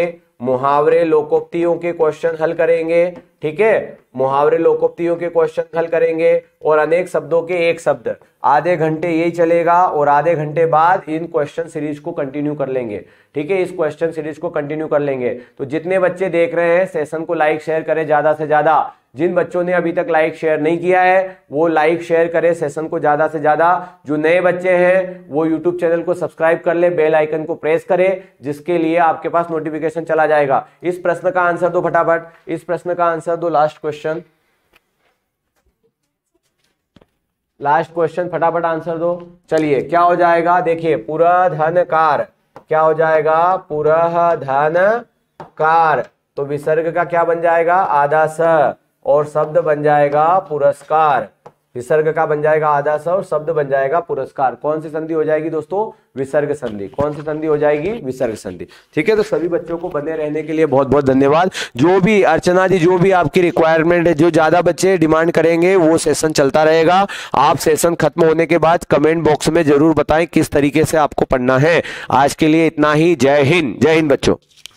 मुहावरे लोकोक्तियों के क्वेश्चन हल करेंगे ठीक है मुहावरे लोकोक्तियों के क्वेश्चन हल करेंगे और अनेक शब्दों के एक शब्द आधे घंटे यही चलेगा और आधे घंटे बाद इन क्वेश्चन सीरीज को कंटिन्यू कर लेंगे ठीक है इस क्वेश्चन सीरीज को कंटिन्यू कर लेंगे तो जितने बच्चे देख रहे हैं सेशन को लाइक शेयर करें ज्यादा से ज्यादा जिन बच्चों ने अभी तक लाइक शेयर नहीं किया है वो लाइक शेयर करें सेशन को ज़्यादा से ज़्यादा जो नए बच्चे हैं वो यूट्यूब चैनल को सब्सक्राइब कर ले बेल आइकन को प्रेस करें जिसके लिए आपके पास नोटिफिकेशन चला जाएगा इस प्रश्न का आंसर दो फटाफट इस प्रश्न का आंसर दो लास्ट क्वेश्चन लास्ट क्वेश्चन फटाफट आंसर दो चलिए क्या हो जाएगा देखिए पूरा धन कार क्या हो जाएगा पूरा धन कार तो विसर्ग का क्या बन जाएगा आधा स और शब्द बन जाएगा पुरस्कार विसर्ग का बन जाएगा आधा और शब्द बन जाएगा पुरस्कार कौन सी संधि हो जाएगी दोस्तों विसर्ग संधि कौन सी संधि हो जाएगी विसर्ग संधि ठीक है तो सभी बच्चों को बने रहने के लिए बहुत बहुत धन्यवाद जो भी अर्चना जी जो भी आपकी रिक्वायरमेंट है जो ज्यादा बच्चे डिमांड करेंगे वो सेशन चलता रहेगा आप सेशन खत्म होने के बाद कमेंट बॉक्स में जरूर बताएं किस तरीके से आपको पढ़ना है आज के लिए इतना ही जय हिंद जय हिंद बच्चों